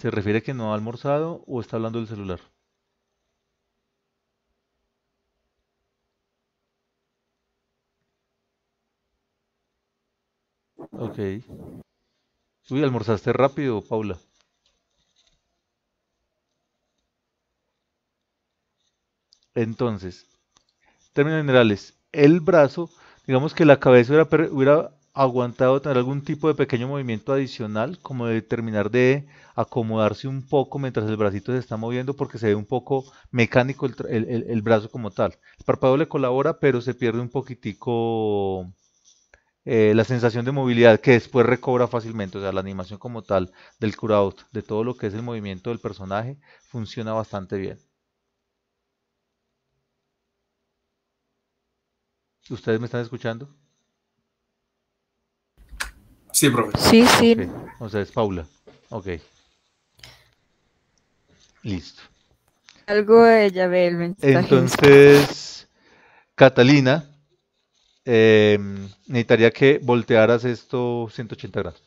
[SPEAKER 1] ¿Se refiere a que no ha almorzado o está hablando del celular? Ok. Uy, ¿almorzaste rápido, Paula? Entonces, términos generales, el brazo, digamos que la cabeza hubiera, aguantado tener algún tipo de pequeño movimiento adicional, como de terminar de acomodarse un poco mientras el bracito se está moviendo porque se ve un poco mecánico el, el brazo como tal. El párpado le colabora, pero se pierde un poquitico eh, la sensación de movilidad que después recobra fácilmente, o sea, la animación como tal del crowd, de todo lo que es el movimiento del personaje, funciona bastante bien. ¿Ustedes me están escuchando? Sí, profe. Sí, sí. O sea, es Paula. Ok. Listo.
[SPEAKER 3] Algo de Yabel. Entonces,
[SPEAKER 1] Catalina eh, necesitaría que voltearas esto 180 grados.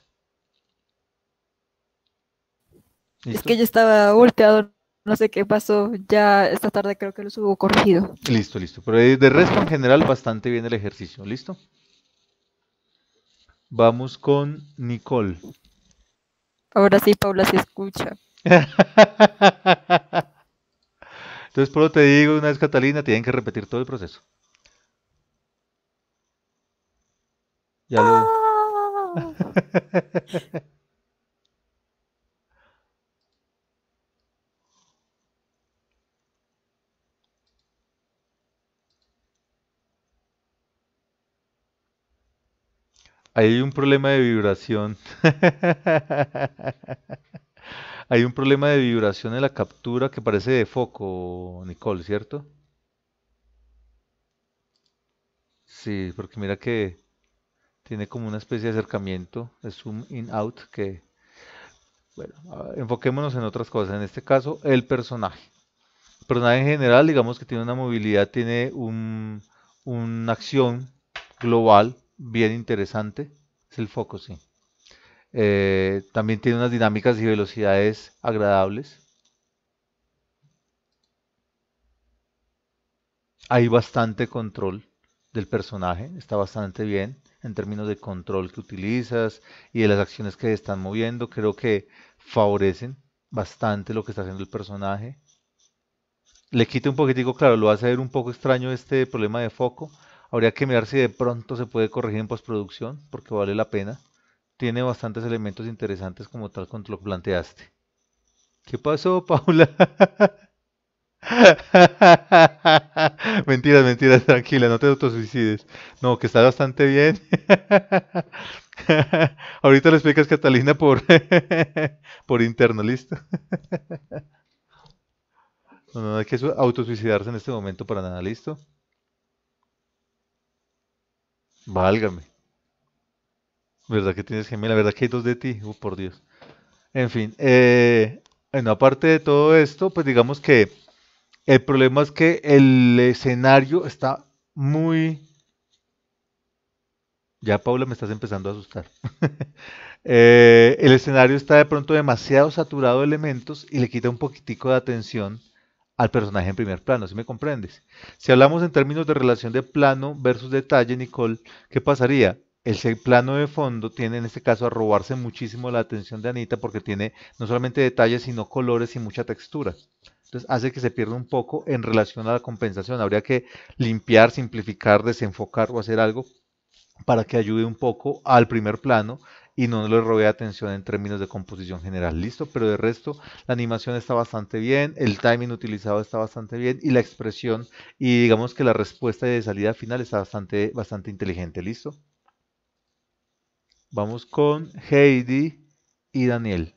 [SPEAKER 1] Es
[SPEAKER 3] que ya estaba volteado, no sé qué pasó. Ya esta tarde creo que lo subo corregido.
[SPEAKER 1] Listo, listo. Pero de resto, en general, bastante bien el ejercicio. ¿Listo? Vamos con Nicole.
[SPEAKER 3] Ahora sí, Paula se escucha.
[SPEAKER 1] <laughs> Entonces, por lo te digo, una vez Catalina, tienen que repetir todo el proceso. hay un problema de vibración. <laughs> hay un problema de vibración en la captura que parece de foco, Nicole, ¿cierto? Sí, porque mira que tiene como una especie de acercamiento, Es un in out, que, bueno, enfoquémonos en otras cosas, en este caso el personaje. El personaje en general, digamos que tiene una movilidad, tiene un, una acción global bien interesante, es el foco, sí. Eh, también tiene unas dinámicas y velocidades agradables. Hay bastante control del personaje, está bastante bien en términos de control que utilizas y de las acciones que están moviendo, creo que favorecen bastante lo que está haciendo el personaje. Le quita un poquitico, claro, lo hace ver un poco extraño este problema de foco. Habría que mirar si de pronto se puede corregir en postproducción, porque vale la pena. Tiene bastantes elementos interesantes como tal cuando lo planteaste. ¿Qué pasó, <laughs> Paula? <laughs> mentiras, mentiras, tranquila, no te autosuicides. No, que está bastante bien. <laughs> Ahorita le explicas Catalina por, <laughs> por interno, listo. No, no hay que autosuicidarse en este momento para nada, listo. Válgame. ¿Verdad que tienes gemela? ¿Verdad que hay dos de ti? Oh, por Dios. En fin, eh, bueno, aparte de todo esto, pues digamos que el problema es que el escenario está muy... Ya Paula me estás empezando a asustar. <laughs> Eh, el escenario está de pronto demasiado saturado de elementos y le quita un poquitico de atención al personaje en primer plano, si me comprendes. Si hablamos en términos de relación de plano versus detalle, Nicole, ¿qué pasaría? el plano de fondo tiene en este caso a robarse muchísimo la atención de Anita porque tiene no solamente detalles, sino colores y mucha textura. Entonces hace que se pierda un poco en relación a la compensación. Habría que limpiar, simplificar, desenfocar o hacer algo para que ayude un poco al primer plano y no le robe atención en términos de composición general. Listo, pero de resto la animación está bastante bien, el timing utilizado está bastante bien y la expresión y digamos que la respuesta de salida final está bastante, bastante inteligente. Listo. Vamos con Heidi y Daniel.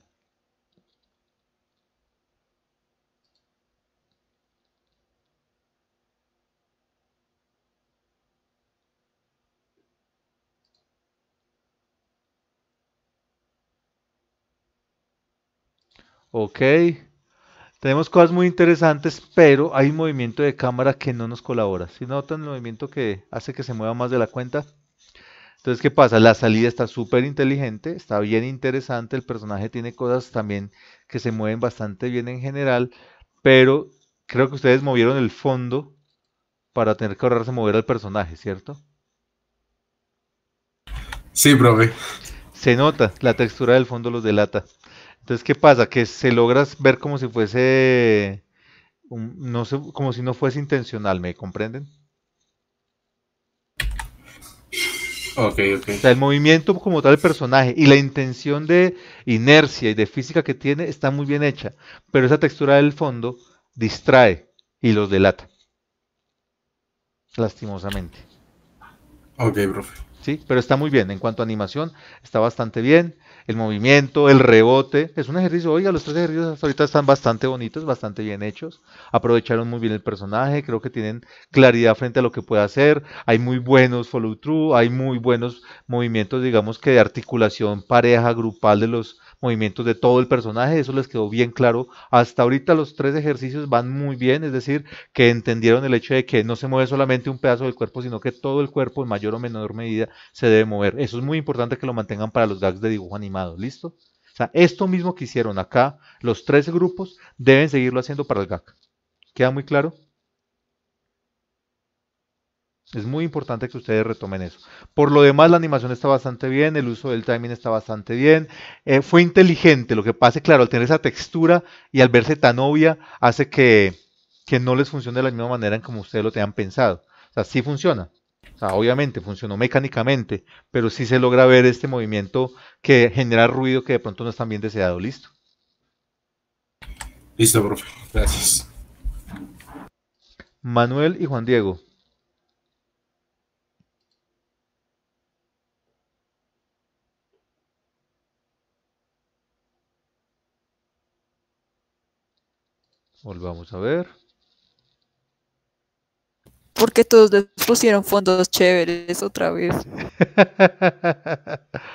[SPEAKER 1] Ok. Tenemos cosas muy interesantes, pero hay un movimiento de cámara que no nos colabora. Si notan el movimiento que hace que se mueva más de la cuenta, entonces, ¿qué pasa? La salida está súper inteligente, está bien interesante, el personaje tiene cosas también que se mueven bastante bien en general, pero creo que ustedes movieron el fondo para tener que ahorrarse mover al personaje, ¿cierto? Sí, profe. Se nota, la textura del fondo los delata. Entonces, ¿qué pasa? Que se logras ver como si fuese, no sé, como si no fuese intencional, ¿me comprenden? Okay, okay. O sea, el movimiento como tal del personaje y la intención de inercia y de física que tiene está muy bien hecha, pero esa textura del fondo distrae y los delata. Lastimosamente. Ok, profe. Sí, pero está muy bien. En cuanto a animación, está bastante bien el movimiento, el rebote. Es un ejercicio, oiga, los tres ejercicios hasta ahorita están bastante bonitos, bastante bien hechos. Aprovecharon muy bien el personaje, creo que tienen claridad frente a lo que puede hacer. Hay muy buenos follow-through, hay muy buenos movimientos, digamos que de articulación pareja, grupal de los movimientos de todo el personaje, eso les quedó bien claro. Hasta ahorita los tres ejercicios van muy bien, es decir, que entendieron el hecho de que no se mueve solamente un pedazo del cuerpo, sino que todo el cuerpo en mayor o menor medida se debe mover. Eso es muy importante que lo mantengan para los gags de dibujo animado, ¿listo? O sea, esto mismo que hicieron acá, los tres grupos deben seguirlo haciendo para el gag. ¿Queda muy claro? Es muy importante que ustedes retomen eso. Por lo demás, la animación está bastante bien, el uso del timing está bastante bien. Eh, fue inteligente, lo que pasa es, claro, al tener esa textura y al verse tan obvia, hace que, que no les funcione de la misma manera en como ustedes lo tengan pensado. O sea, sí funciona. O sea, obviamente funcionó mecánicamente, pero sí se logra ver este movimiento que genera ruido que de pronto no es tan bien deseado. Listo. Listo, profe. Gracias. Manuel y Juan Diego. Volvamos a ver.
[SPEAKER 3] Porque todos pusieron fondos chéveres otra vez.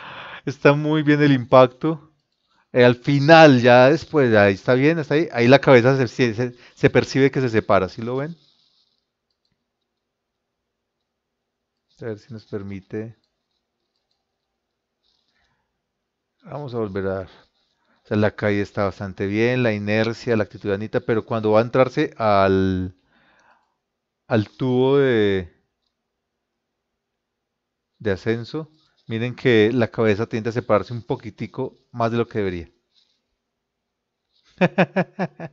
[SPEAKER 1] <laughs> está muy bien el impacto. Eh, al final, ya después, ahí está bien, ahí. la cabeza se, percibe que se separa, si lo ven? A ver si nos permite. Vamos a volver a la calle está bastante bien, la inercia, la actitud de Anita, pero cuando va a entrarse al, al tubo de, de ascenso, miren que la cabeza tiende a separarse un poquitico más de lo que debería. <laughs>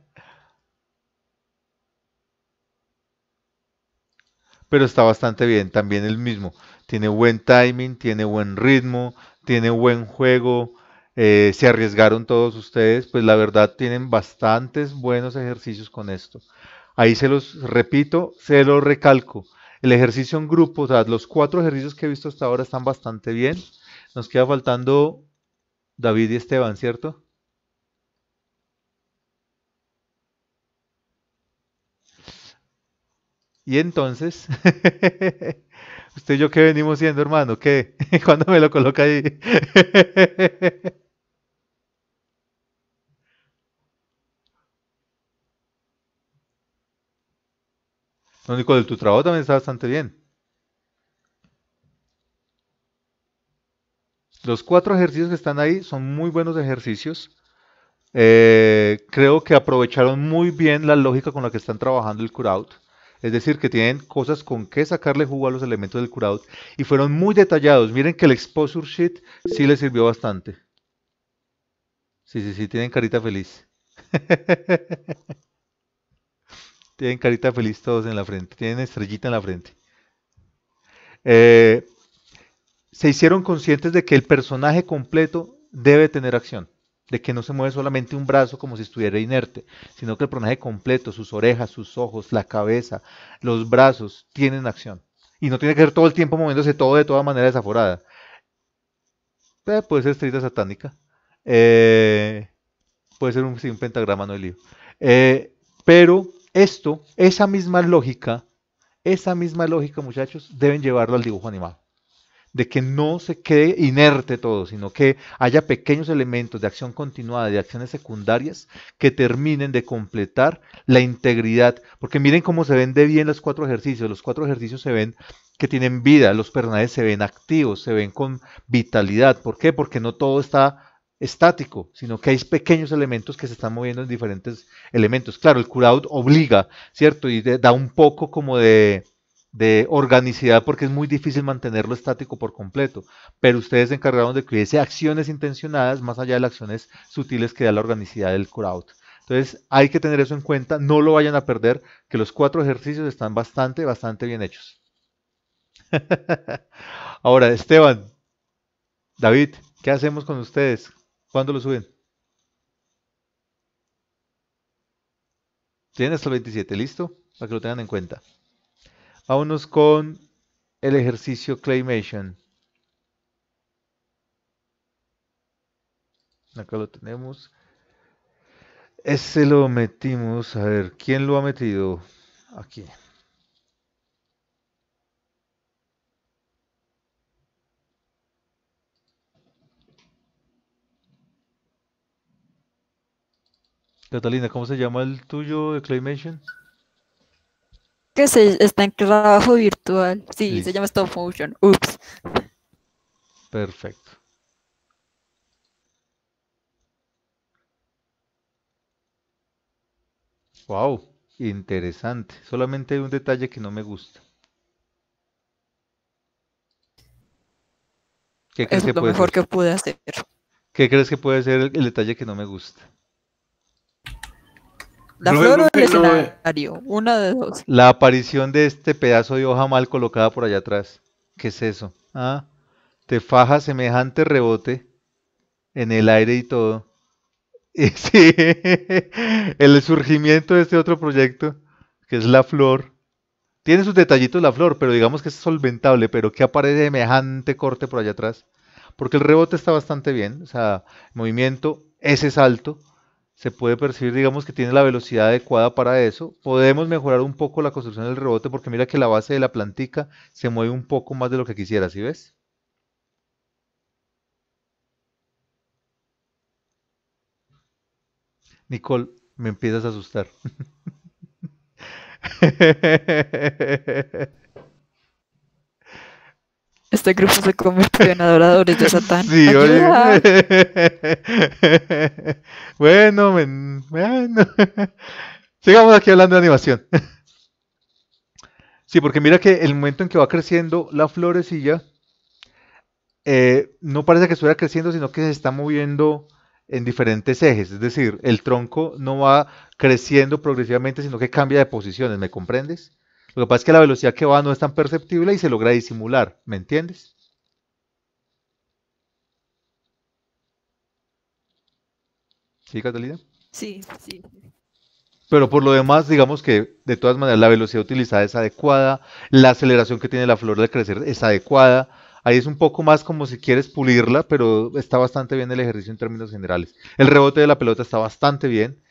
[SPEAKER 1] pero está bastante bien también el mismo. Tiene buen timing, tiene buen ritmo, tiene buen juego, eh, se arriesgaron todos ustedes, pues la verdad tienen bastantes buenos ejercicios con esto. Ahí se los repito, se los recalco. El ejercicio en grupo, o sea, los cuatro ejercicios que he visto hasta ahora están bastante bien. Nos queda faltando David y Esteban, ¿cierto? Y entonces, <laughs> usted y yo que venimos siendo, hermano, ¿qué? <laughs> ¿Cuándo me lo coloca ahí? <laughs> único del tu trabajo también está bastante bien. Los cuatro ejercicios que están ahí son muy buenos ejercicios. Eh, creo que aprovecharon muy bien la lógica con la que están trabajando el curout. Es decir, que tienen cosas con que sacarle jugo a los elementos del curout. Y fueron muy detallados. Miren que el exposure sheet sí les sirvió bastante. Sí, sí, sí, tienen carita feliz. <laughs> Tienen carita feliz todos en la frente. Tienen estrellita en la frente. Eh, se hicieron conscientes de que el personaje completo debe tener acción. De que no se mueve solamente un brazo como si estuviera inerte, sino que el personaje completo, sus orejas, sus ojos, la cabeza, los brazos, tienen acción. Y no tiene que ser todo el tiempo moviéndose todo de toda manera desaforada. Eh, puede ser estrellita satánica. Eh, puede ser un, pentagrama, no el lío. pero esto, esa misma lógica, esa misma lógica, muchachos, deben llevarlo al dibujo animal. De que no se quede inerte todo, sino que haya pequeños elementos de acción continuada, de acciones secundarias, que terminen de completar la integridad. Porque miren cómo se ven de bien los cuatro ejercicios. Los cuatro ejercicios se ven que tienen vida, los personajes se ven activos, se ven con vitalidad. ¿Por qué? Porque no todo está estático, sino que hay pequeños elementos que se están moviendo en diferentes elementos. Claro, el crowd obliga, ¿cierto? Y da un poco como de, de organicidad porque es muy difícil mantenerlo estático por completo, pero ustedes se encargaron de que hubiese acciones intencionadas más allá de las acciones sutiles que da la organicidad del crowd Entonces hay que tener eso en cuenta, no lo vayan a perder, que los cuatro ejercicios están bastante, bastante bien hechos. <laughs> Ahora, Esteban, David, ¿qué hacemos con ustedes? ¿Cuándo lo suben? Tienen hasta el 27, ¿listo? Para que lo tengan en cuenta. Vámonos con el ejercicio Claymation. Acá lo tenemos. Ese lo metimos. A ver, ¿quién lo ha metido? Aquí. Catalina, ¿cómo se llama el tuyo de
[SPEAKER 3] Que se está en
[SPEAKER 2] trabajo
[SPEAKER 3] virtual. Sí, se llama Stop Motion. Ups.
[SPEAKER 1] Perfecto. Wow, interesante. Solamente hay un detalle que no me gusta. ¿Qué crees es lo mejor que pude hacer. ¿Qué crees que puede ser el detalle que no me gusta?
[SPEAKER 3] La flor o el
[SPEAKER 2] escenario, una de dos.
[SPEAKER 1] La aparición de este pedazo de hoja mal colocada por allá atrás. ¿Qué es eso? Ah, te faja semejante rebote en el aire y todo. <laughs> sí, el surgimiento de este otro proyecto, que es la flor. Tiene sus detallitos la flor, pero digamos que es solventable, pero que aparece semejante corte por allá atrás. Porque el rebote está bastante bien, o sea, movimiento, ese salto, se puede percibir, digamos, que tiene la velocidad adecuada para eso. Podemos mejorar un poco la construcción del rebote porque mira que la base de la plantica se mueve un poco más de lo que quisiera, ¿sí ves? Nicole, me empiezas a asustar. <laughs> Este grupo se convirtió en adoradores de Satán. Sí, bueno, Sigamos aquí hablando de animación. Sí, porque mira que el momento en que va creciendo la florecilla, eh, no parece que estuviera creciendo, sino que se está moviendo en diferentes ejes. Es decir, el tronco no va creciendo progresivamente, sino que cambia de posiciones, ¿me comprendes? Lo que pasa es que la velocidad que va no es tan perceptible y se logra disimular, ¿me entiendes? ¿Sí, Catalina?
[SPEAKER 2] Sí, sí.
[SPEAKER 1] Pero por lo demás, digamos que de todas maneras la velocidad utilizada es adecuada, la aceleración que tiene la flor de crecer es adecuada. Ahí es un poco más como si quieres pulirla, pero está bastante bien el ejercicio en términos generales. El rebote de la pelota está bastante bien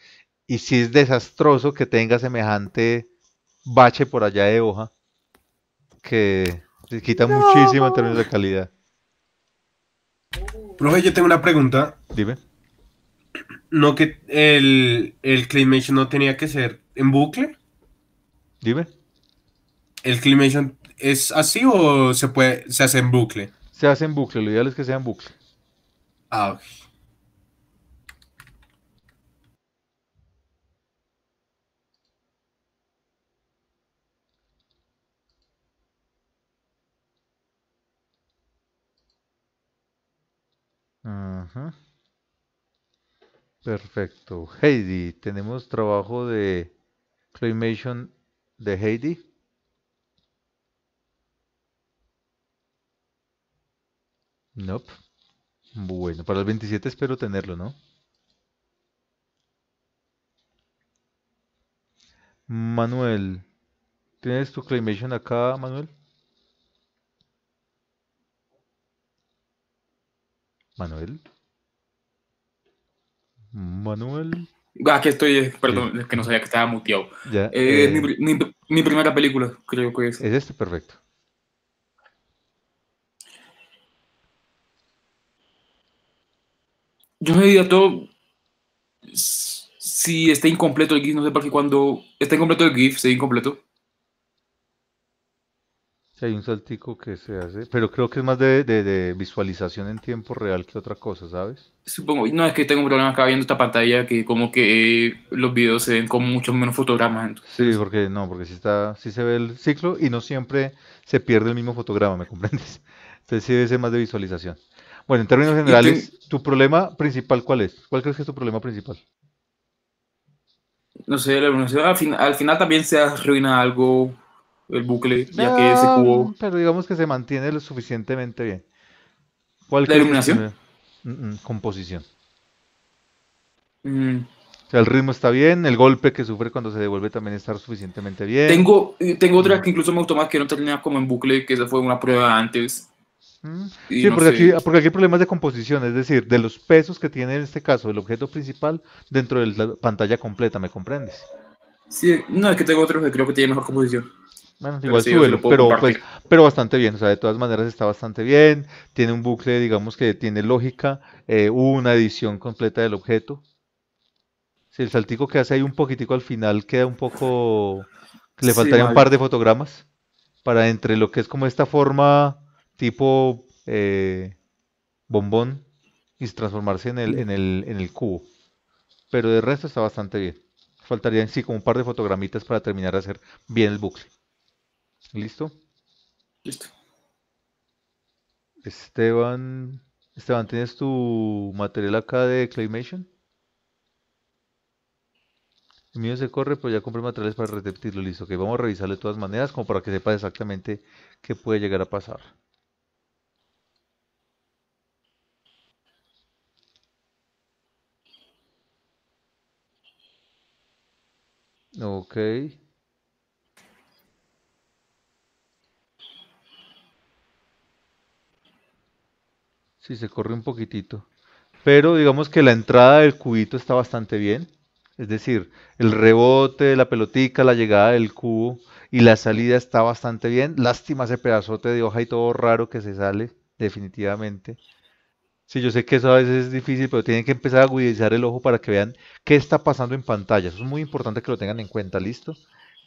[SPEAKER 1] y si es desastroso que tenga semejante bache por allá de hoja que se quita muchísimo en términos de calidad.
[SPEAKER 3] Profe, yo tengo una pregunta. Dime. ¿No que el, el Claymation no tenía que ser en bucle? Dime. ¿El Claymation es así o se, puede, se hace en bucle? Se hace en bucle, lo ideal es que sea en bucle. Ah,
[SPEAKER 1] Ajá. Perfecto. Heidi, tenemos trabajo de Claymation de Heidi. Nope. Bueno, para el 27 espero tenerlo, ¿no? Manuel, ¿tienes tu claymation acá, Manuel? Manuel. Manuel. aquí
[SPEAKER 2] ah, que estoy, perdón, es que no sabía que estaba muteado. Ya, eh, eh, mi, primera película,
[SPEAKER 1] creo que es. Es este, perfecto.
[SPEAKER 2] Yo me diría todo. Si está incompleto el GIF, no sé por qué cuando está incompleto el GIF, se incompleto.
[SPEAKER 1] Si hay un saltico que se hace, pero creo que es más de, visualización en tiempo real que otra cosa, ¿sabes?
[SPEAKER 2] Supongo, no, es que tengo un problema acá viendo esta pantalla que como que eh, los videos se ven con muchos menos fotogramas.
[SPEAKER 1] Sí, porque no, porque sí, sí se ve el ciclo y no siempre se pierde el mismo fotograma, ¿me comprendes? Entonces sí debe ser más de visualización. Bueno, en términos generales, ¿tu problema principal cuál es? ¿Cuál crees que es tu problema principal?
[SPEAKER 2] No sé, al final también se arruina algo el bucle, ya que ese cubo.
[SPEAKER 1] Pero digamos que se mantiene lo suficientemente bien. ¿Cuál ¿La iluminación? Mm, mm, composición. Mm. O sea, el ritmo está bien, el golpe que sufre cuando se devuelve también está suficientemente bien. Tengo,
[SPEAKER 2] eh, tengo otra que incluso me gustó más que no tenía como en bucle, que esa fue una prueba antes. Sí, porque, aquí,
[SPEAKER 1] hay problemas de composición, es decir, de los pesos que tiene en este caso el objeto principal dentro de la pantalla completa, ¿me comprendes?
[SPEAKER 2] Sí, no, es que tengo otro que creo que tiene mejor composición. Bueno, pero igual pero, pues,
[SPEAKER 1] pero bastante bien, o sea, de todas maneras está bastante bien, tiene un bucle, digamos que tiene lógica, eh, una edición completa del objeto. Si el saltico que hace ahí un poquitico al final queda un poco, le faltaría un par de fotogramas para entre lo que es como esta forma tipo eh, bombón y transformarse en el, en, el, cubo. Pero de resto está bastante bien. Faltaría sí como un par de fotogramitas para terminar de hacer bien el bucle. ¿Listo? Listo. Esteban, Esteban, ¿tienes tu material acá de Claymation? El mío se corre, pero ya compré materiales para repetirlo. Listo, que vamos a revisarlo de todas maneras, como para que sepas exactamente qué puede llegar a pasar. Ok. Sí, se corre un poquitito. Pero digamos que la entrada del cubito está bastante bien. Es decir, el rebote, la pelotica, la llegada del cubo y la salida está bastante bien. Lástima ese pedazote de hoja y todo raro que se sale, definitivamente. Sí, yo sé que eso a veces es difícil, pero tienen que empezar a agudizar el ojo para que vean qué está pasando en pantalla. Eso es muy importante que lo tengan en cuenta, ¿listo?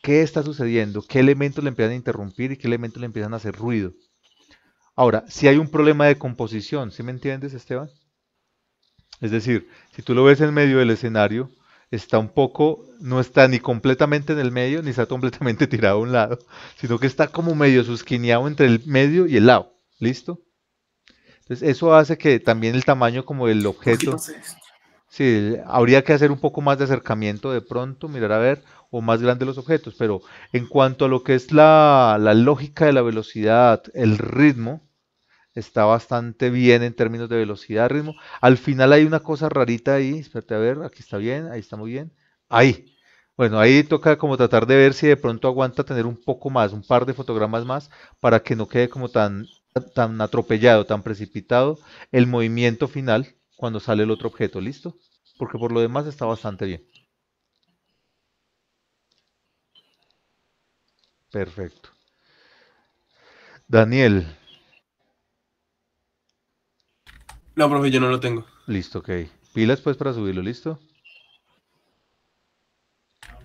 [SPEAKER 1] ¿Qué está sucediendo? ¿Qué elementos le empiezan a interrumpir y qué elementos le empiezan a hacer ruido? Ahora, si hay un problema de composición, ¿sí me entiendes, Esteban? Es decir, si tú lo ves en medio del escenario, está un poco, no está ni completamente en el medio, ni está completamente <laughs> tirado a un lado, sino que está como medio susquineado entre el medio y el lado. ¿Listo? Entonces, eso hace que también el tamaño como del objeto... Sí, habría que hacer un poco más de acercamiento de pronto, mirar a ver, o más grandes los objetos, pero en cuanto a lo que es la, la lógica de la velocidad, el ritmo, está bastante bien en términos de velocidad, ritmo. Al final hay una cosa rarita ahí, espérate a ver, aquí está bien, ahí está muy bien. Ahí. Bueno, ahí toca como tratar de ver si de pronto aguanta tener un poco más, un par de fotogramas más, para que no quede como tan, tan atropellado, tan precipitado el movimiento final cuando sale el otro objeto, ¿listo? Porque por lo demás está bastante bien. Perfecto. Daniel,
[SPEAKER 3] No, profe, yo no lo tengo.
[SPEAKER 1] Listo, ok. Pilas pues para subirlo, ¿listo?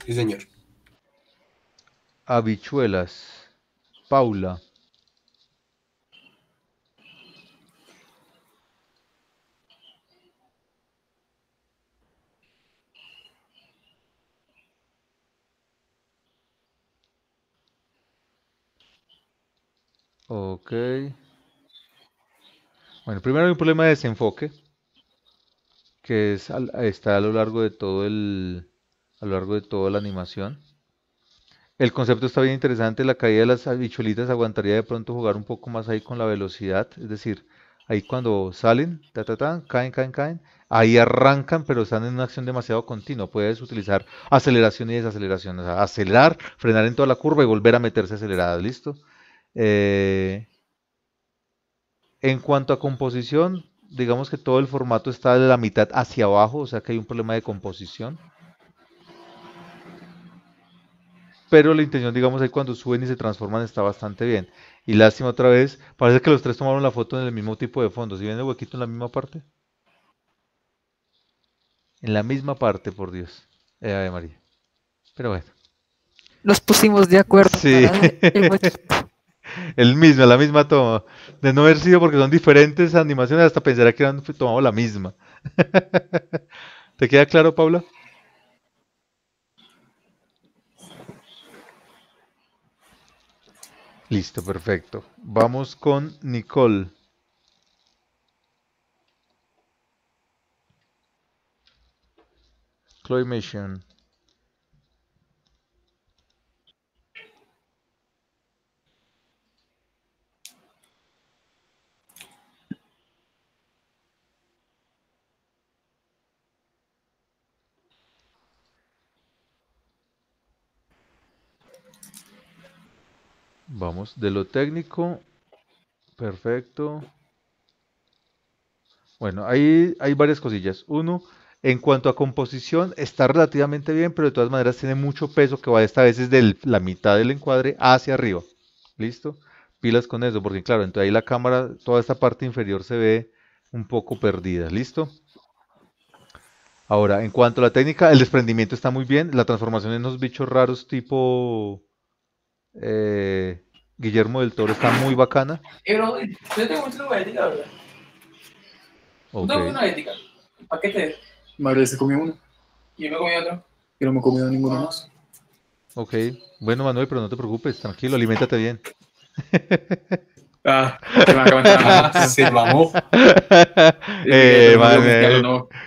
[SPEAKER 1] Sí, señor. Habichuelas. Paula. Okay. Bueno, primero hay un problema de desenfoque que es, está a lo largo de todo el a lo largo de toda la animación. El concepto está bien interesante, la caída de las habichuelitas aguantaría de pronto jugar un poco más ahí con la velocidad, es decir, ahí cuando salen, caen, caen, caen, ahí arrancan, pero están en una acción demasiado continua, puedes utilizar aceleración y desaceleración, acelerar, frenar en toda la curva y volver a meterse acelerada, listo. Eh, en cuanto a composición, digamos que todo el formato está de la mitad hacia abajo, o sea que hay un problema de composición. Pero la intención, digamos, ahí cuando suben y se transforman está bastante bien. Y lástima otra vez, parece que los tres tomaron la foto en el mismo tipo de fondo. ¿Si ¿Sí ven el huequito en la misma parte? En la misma parte, por Dios. Eh, María. Pero bueno. Nos pusimos de acuerdo. Sí el mismo, la misma toma. De no haber sido porque son diferentes animaciones, hasta pensaría que han tomado la misma. <laughs> ¿Te queda claro, Paula? Listo, perfecto. Vamos con Nicole. Chloe Mission. Vamos, de lo técnico, perfecto. Bueno, ahí hay varias cosillas. Uno, en cuanto a composición, está relativamente bien, pero de todas maneras tiene mucho peso que va esta vez de la mitad del encuadre hacia arriba. ¿Listo? Pilas con eso, porque claro, entonces ahí la cámara, toda esta parte inferior se ve un poco perdida. ¿Listo? Ahora, en cuanto a la técnica, el desprendimiento está muy bien. La transformación en unos bichos raros tipo eh, Guillermo del Toro está muy bacana.
[SPEAKER 2] Pero eh, yo tengo mucho Okay. tengo una ética. ¿Para qué te?
[SPEAKER 1] Madre se comió una.
[SPEAKER 2] Y yo me comí otra.
[SPEAKER 1] Y no me he comido ninguno más. Ok. Bueno, Manuel, pero no te preocupes. Tranquilo, alimentate bien. <laughs>
[SPEAKER 3] Ah, <laughs> ah, se me se vamos. Eh, Manuel,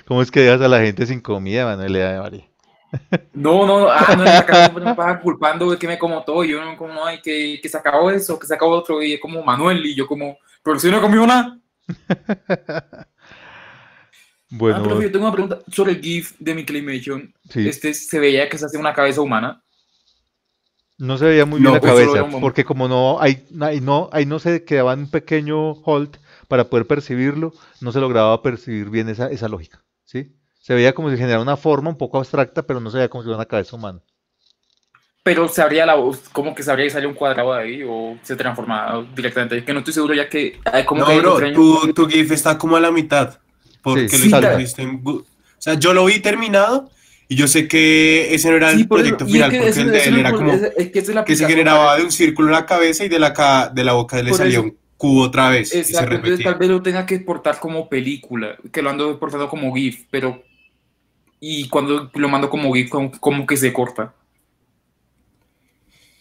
[SPEAKER 1] ¿cómo es que dejas a la gente sin comida, Manuel? ¿Le da María.
[SPEAKER 2] No, no, ah, no, me estaba culpando de que me como todo, yo no como, ay, que, que se acabó eso, que se acabó otro, y es como Manuel, y yo como, pero si no comió una. <laughs>
[SPEAKER 1] bueno. Ah, yo
[SPEAKER 2] tengo una pregunta sobre el GIF de mi Claymation. Este, ¿se veía que se hace una cabeza humana?
[SPEAKER 1] No se veía muy bien la pues, cabeza, porque como no, ahí, no, ahí no se quedaba un pequeño hold para poder percibirlo, no se lograba percibir bien esa, esa lógica, ¿sí? se veía como si generara una forma un poco abstracta, pero no se veía como
[SPEAKER 3] si fuera una cabeza humana.
[SPEAKER 2] Pero se abría la voz, como que se abría y sale un cuadrado de ahí o se transformaba directamente. Es que no estoy seguro ya que. Como no, bro,
[SPEAKER 3] tu, GIF está como a la mitad. Porque lo sí, en... O sea, yo lo vi terminado y yo sé que ese no era el proyecto final, que porque el de él era como. que, se generaba de un círculo en la cabeza y de la, de la boca le salía un cubo otra vez. y se tal
[SPEAKER 2] vez lo tenga que exportar como película, que lo ando exportando como GIF, pero y cuando lo mando como GIF, como, que se corta.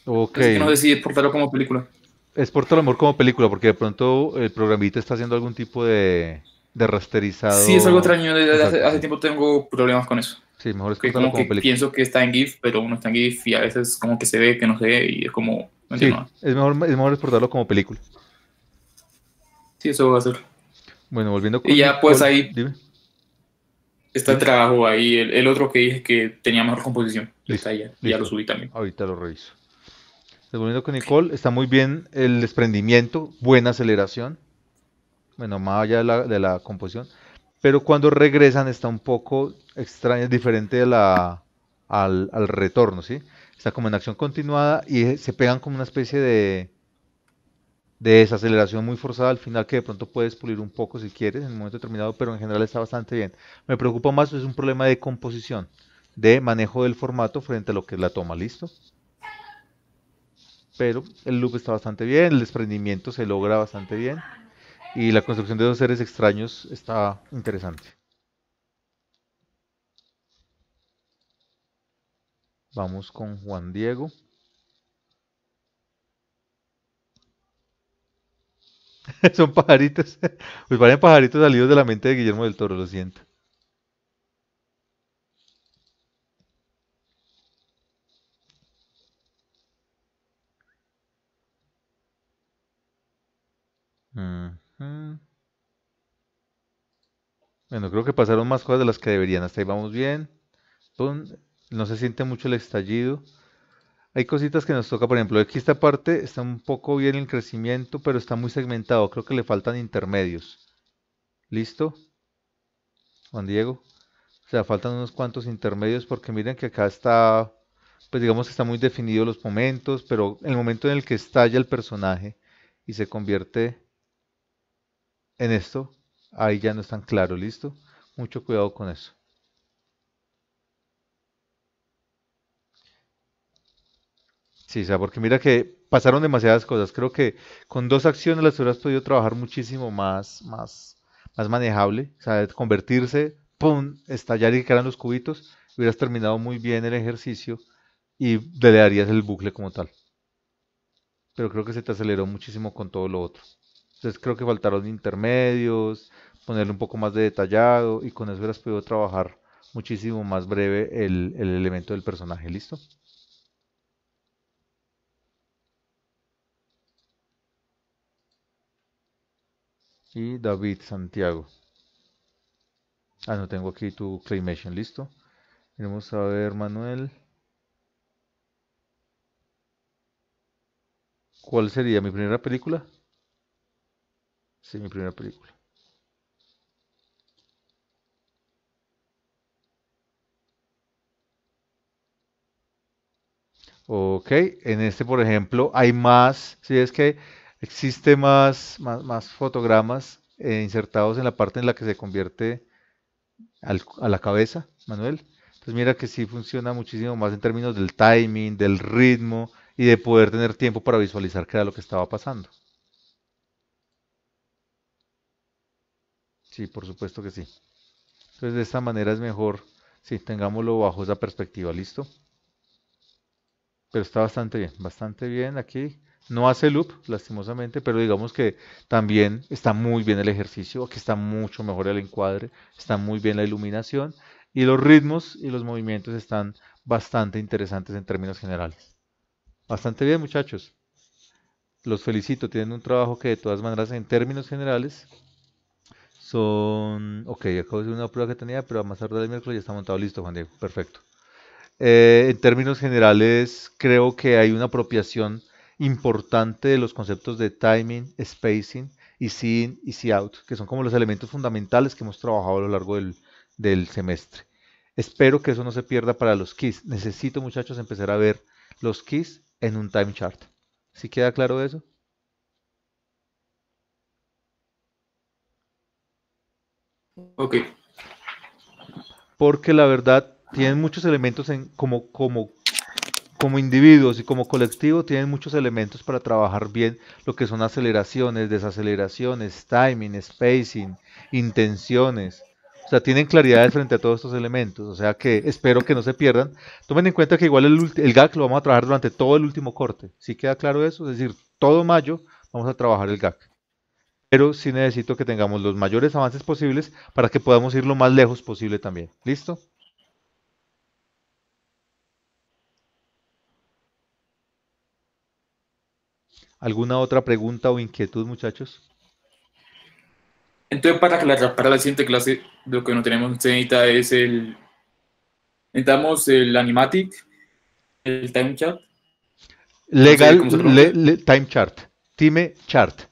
[SPEAKER 1] Ok. Es que no decide
[SPEAKER 2] exportarlo como película.
[SPEAKER 1] Exportarlo mejor como película, porque de pronto el programita está haciendo algún tipo de, de rasterizado. Sí, es algo extraño. Hace,
[SPEAKER 2] tiempo tengo problemas con eso. Sí, mejor exportarlo como, que película. Pienso que está en GIF, pero uno está en GIF y a veces como que se ve, que no se y es como.
[SPEAKER 1] sí, es mejor, es mejor exportarlo como película. Sí, eso va a hacer. Bueno, volviendo con. Y ya, pues ahí.
[SPEAKER 2] Dime Está el trabajo ahí, el, otro que dije que tenía mejor
[SPEAKER 1] composición. ya, ya, lo subí también. Ahorita lo reviso. Volviendo con Nicole, está muy bien el desprendimiento, buena aceleración. Bueno, más allá de la, composición. Pero cuando regresan está un poco extraña, diferente la, al, al retorno, ¿sí? Está como en acción continuada y se pegan como una especie de, de desaceleración muy forzada al final que de pronto puedes pulir un poco si quieres en un momento determinado, pero en general está bastante bien. Me preocupa más, es un problema de composición, de manejo del formato frente a lo que es la toma, ¿listo? Pero el loop está bastante bien, el desprendimiento se logra bastante bien y la construcción de dos seres extraños está interesante. Vamos con Juan Diego. <laughs> Son pajaritos. <laughs> Pues parecen pajaritos salidos de la mente de Guillermo del Toro, lo siento. Bueno, creo que pasaron más cosas de las que deberían. Hasta ahí vamos bien. No se siente mucho el estallido. Hay cositas que nos toca, por ejemplo, aquí esta parte está un poco bien en crecimiento, pero está muy segmentado. Creo que le faltan intermedios. ¿Listo? Juan Diego. O sea, faltan unos cuantos intermedios porque miren que acá está, pues digamos que está muy definido los momentos, pero el momento en el que estalla el personaje y se convierte en esto, ahí ya no es tan claro, ¿listo? Mucho cuidado con eso. Sí, o sea, porque mira que pasaron demasiadas cosas. Creo que con dos acciones las hubieras podido trabajar muchísimo más, más, más manejable. O sea, convertirse, ¡pum! estallar y quedaran los cubitos. Hubieras terminado muy bien el ejercicio y le darías el bucle como tal. Pero creo que se te aceleró muchísimo con todo lo otro. Entonces creo que faltaron intermedios, ponerle un poco más de detallado y con eso hubieras podido trabajar muchísimo más breve el, el elemento del personaje. ¿Listo? y David Santiago. Ah, no tengo aquí tu claymation, listo. Vamos a ver, Manuel. ¿Cuál sería mi primera película? Sí, mi primera película. Ok, en este, por ejemplo, hay más. Si es que Existe más, más, fotogramas eh, insertados en la parte en la que se convierte a la cabeza, Manuel. Entonces mira que sí funciona muchísimo más en términos del timing, del ritmo y de poder tener tiempo para visualizar qué era lo que estaba pasando. Sí, por supuesto que sí. Entonces de esta manera es mejor si tengámoslo bajo esa perspectiva, ¿listo? Pero está bastante bien, bastante bien aquí. No hace loop, lastimosamente, pero digamos que también está muy bien el ejercicio, que está mucho mejor el encuadre, está muy bien la iluminación y los ritmos y los movimientos están bastante interesantes en términos generales. Bastante bien, muchachos. Los felicito, tienen un trabajo que de todas maneras en términos generales son... Ok, acabo de hacer una prueba que tenía, pero a más tarde el miércoles ya está montado listo, Juan Diego. Perfecto. Eh, en términos generales, creo que hay una apropiación importante de los conceptos de timing, spacing, see in, see out, que son como los elementos fundamentales que hemos trabajado a lo largo del, semestre. Espero que eso no se pierda para los keys. Necesito, muchachos, empezar a ver los keys en un time chart. ¿Sí queda claro eso? Ok. Porque la verdad, tienen muchos elementos en, como, como como individuos y como colectivo tienen muchos elementos para trabajar bien lo que son aceleraciones, desaceleraciones, timing, spacing, intenciones. O sea, tienen claridades frente a todos estos elementos. O sea que espero que no se pierdan. Tomen en cuenta que igual el, el GAC lo vamos a trabajar durante todo el último corte. ¿Sí queda claro eso? Es decir, todo mayo vamos a trabajar el GAC. Pero sí necesito que tengamos los mayores avances posibles para que podamos ir lo más lejos posible también. ¿Listo? ¿Alguna otra pregunta o inquietud, muchachos?
[SPEAKER 2] Entonces, para, para la siguiente clase, lo que no tenemos es el... Necesitamos el animatic, el time chart.
[SPEAKER 1] Legal, time chart, time chart.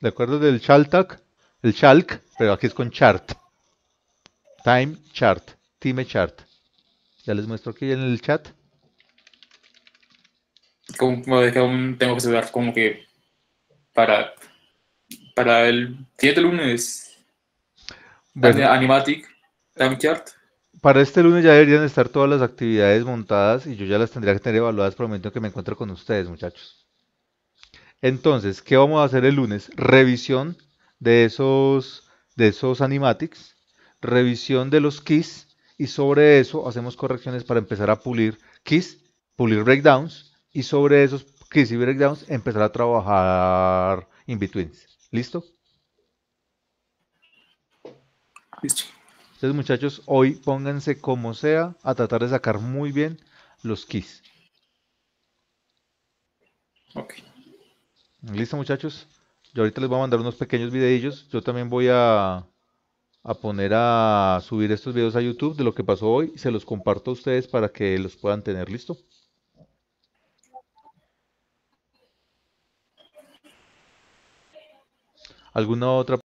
[SPEAKER 1] ¿De acuerdo del Chaltac? El Chalk, pero aquí es con chart. Time chart, time chart. Ya les muestro aquí en el chat
[SPEAKER 2] como que tengo que como que para, para el 7 lunes. Animatic, Time Chart.
[SPEAKER 1] Para este lunes ya deberían estar todas las actividades montadas y yo ya las tendría que tener evaluadas momento que me encuentro con ustedes, muchachos. Entonces, ¿qué vamos a hacer el lunes? Revisión de esos, de esos animatics, revisión de los keys y sobre eso hacemos correcciones para empezar a pulir keys, pulir breakdowns y sobre esos y Breakdowns empezar a trabajar in between. ¿Listo? Listo. Entonces, muchachos, hoy pónganse como sea a tratar de sacar muy bien los keys. Ok. Listo, muchachos. Yo ahorita les voy a mandar unos pequeños videillos. Yo también voy a, a poner a subir estos videos a YouTube de lo que pasó hoy. Se los comparto a ustedes para que los puedan tener listo. ¿Alguna otra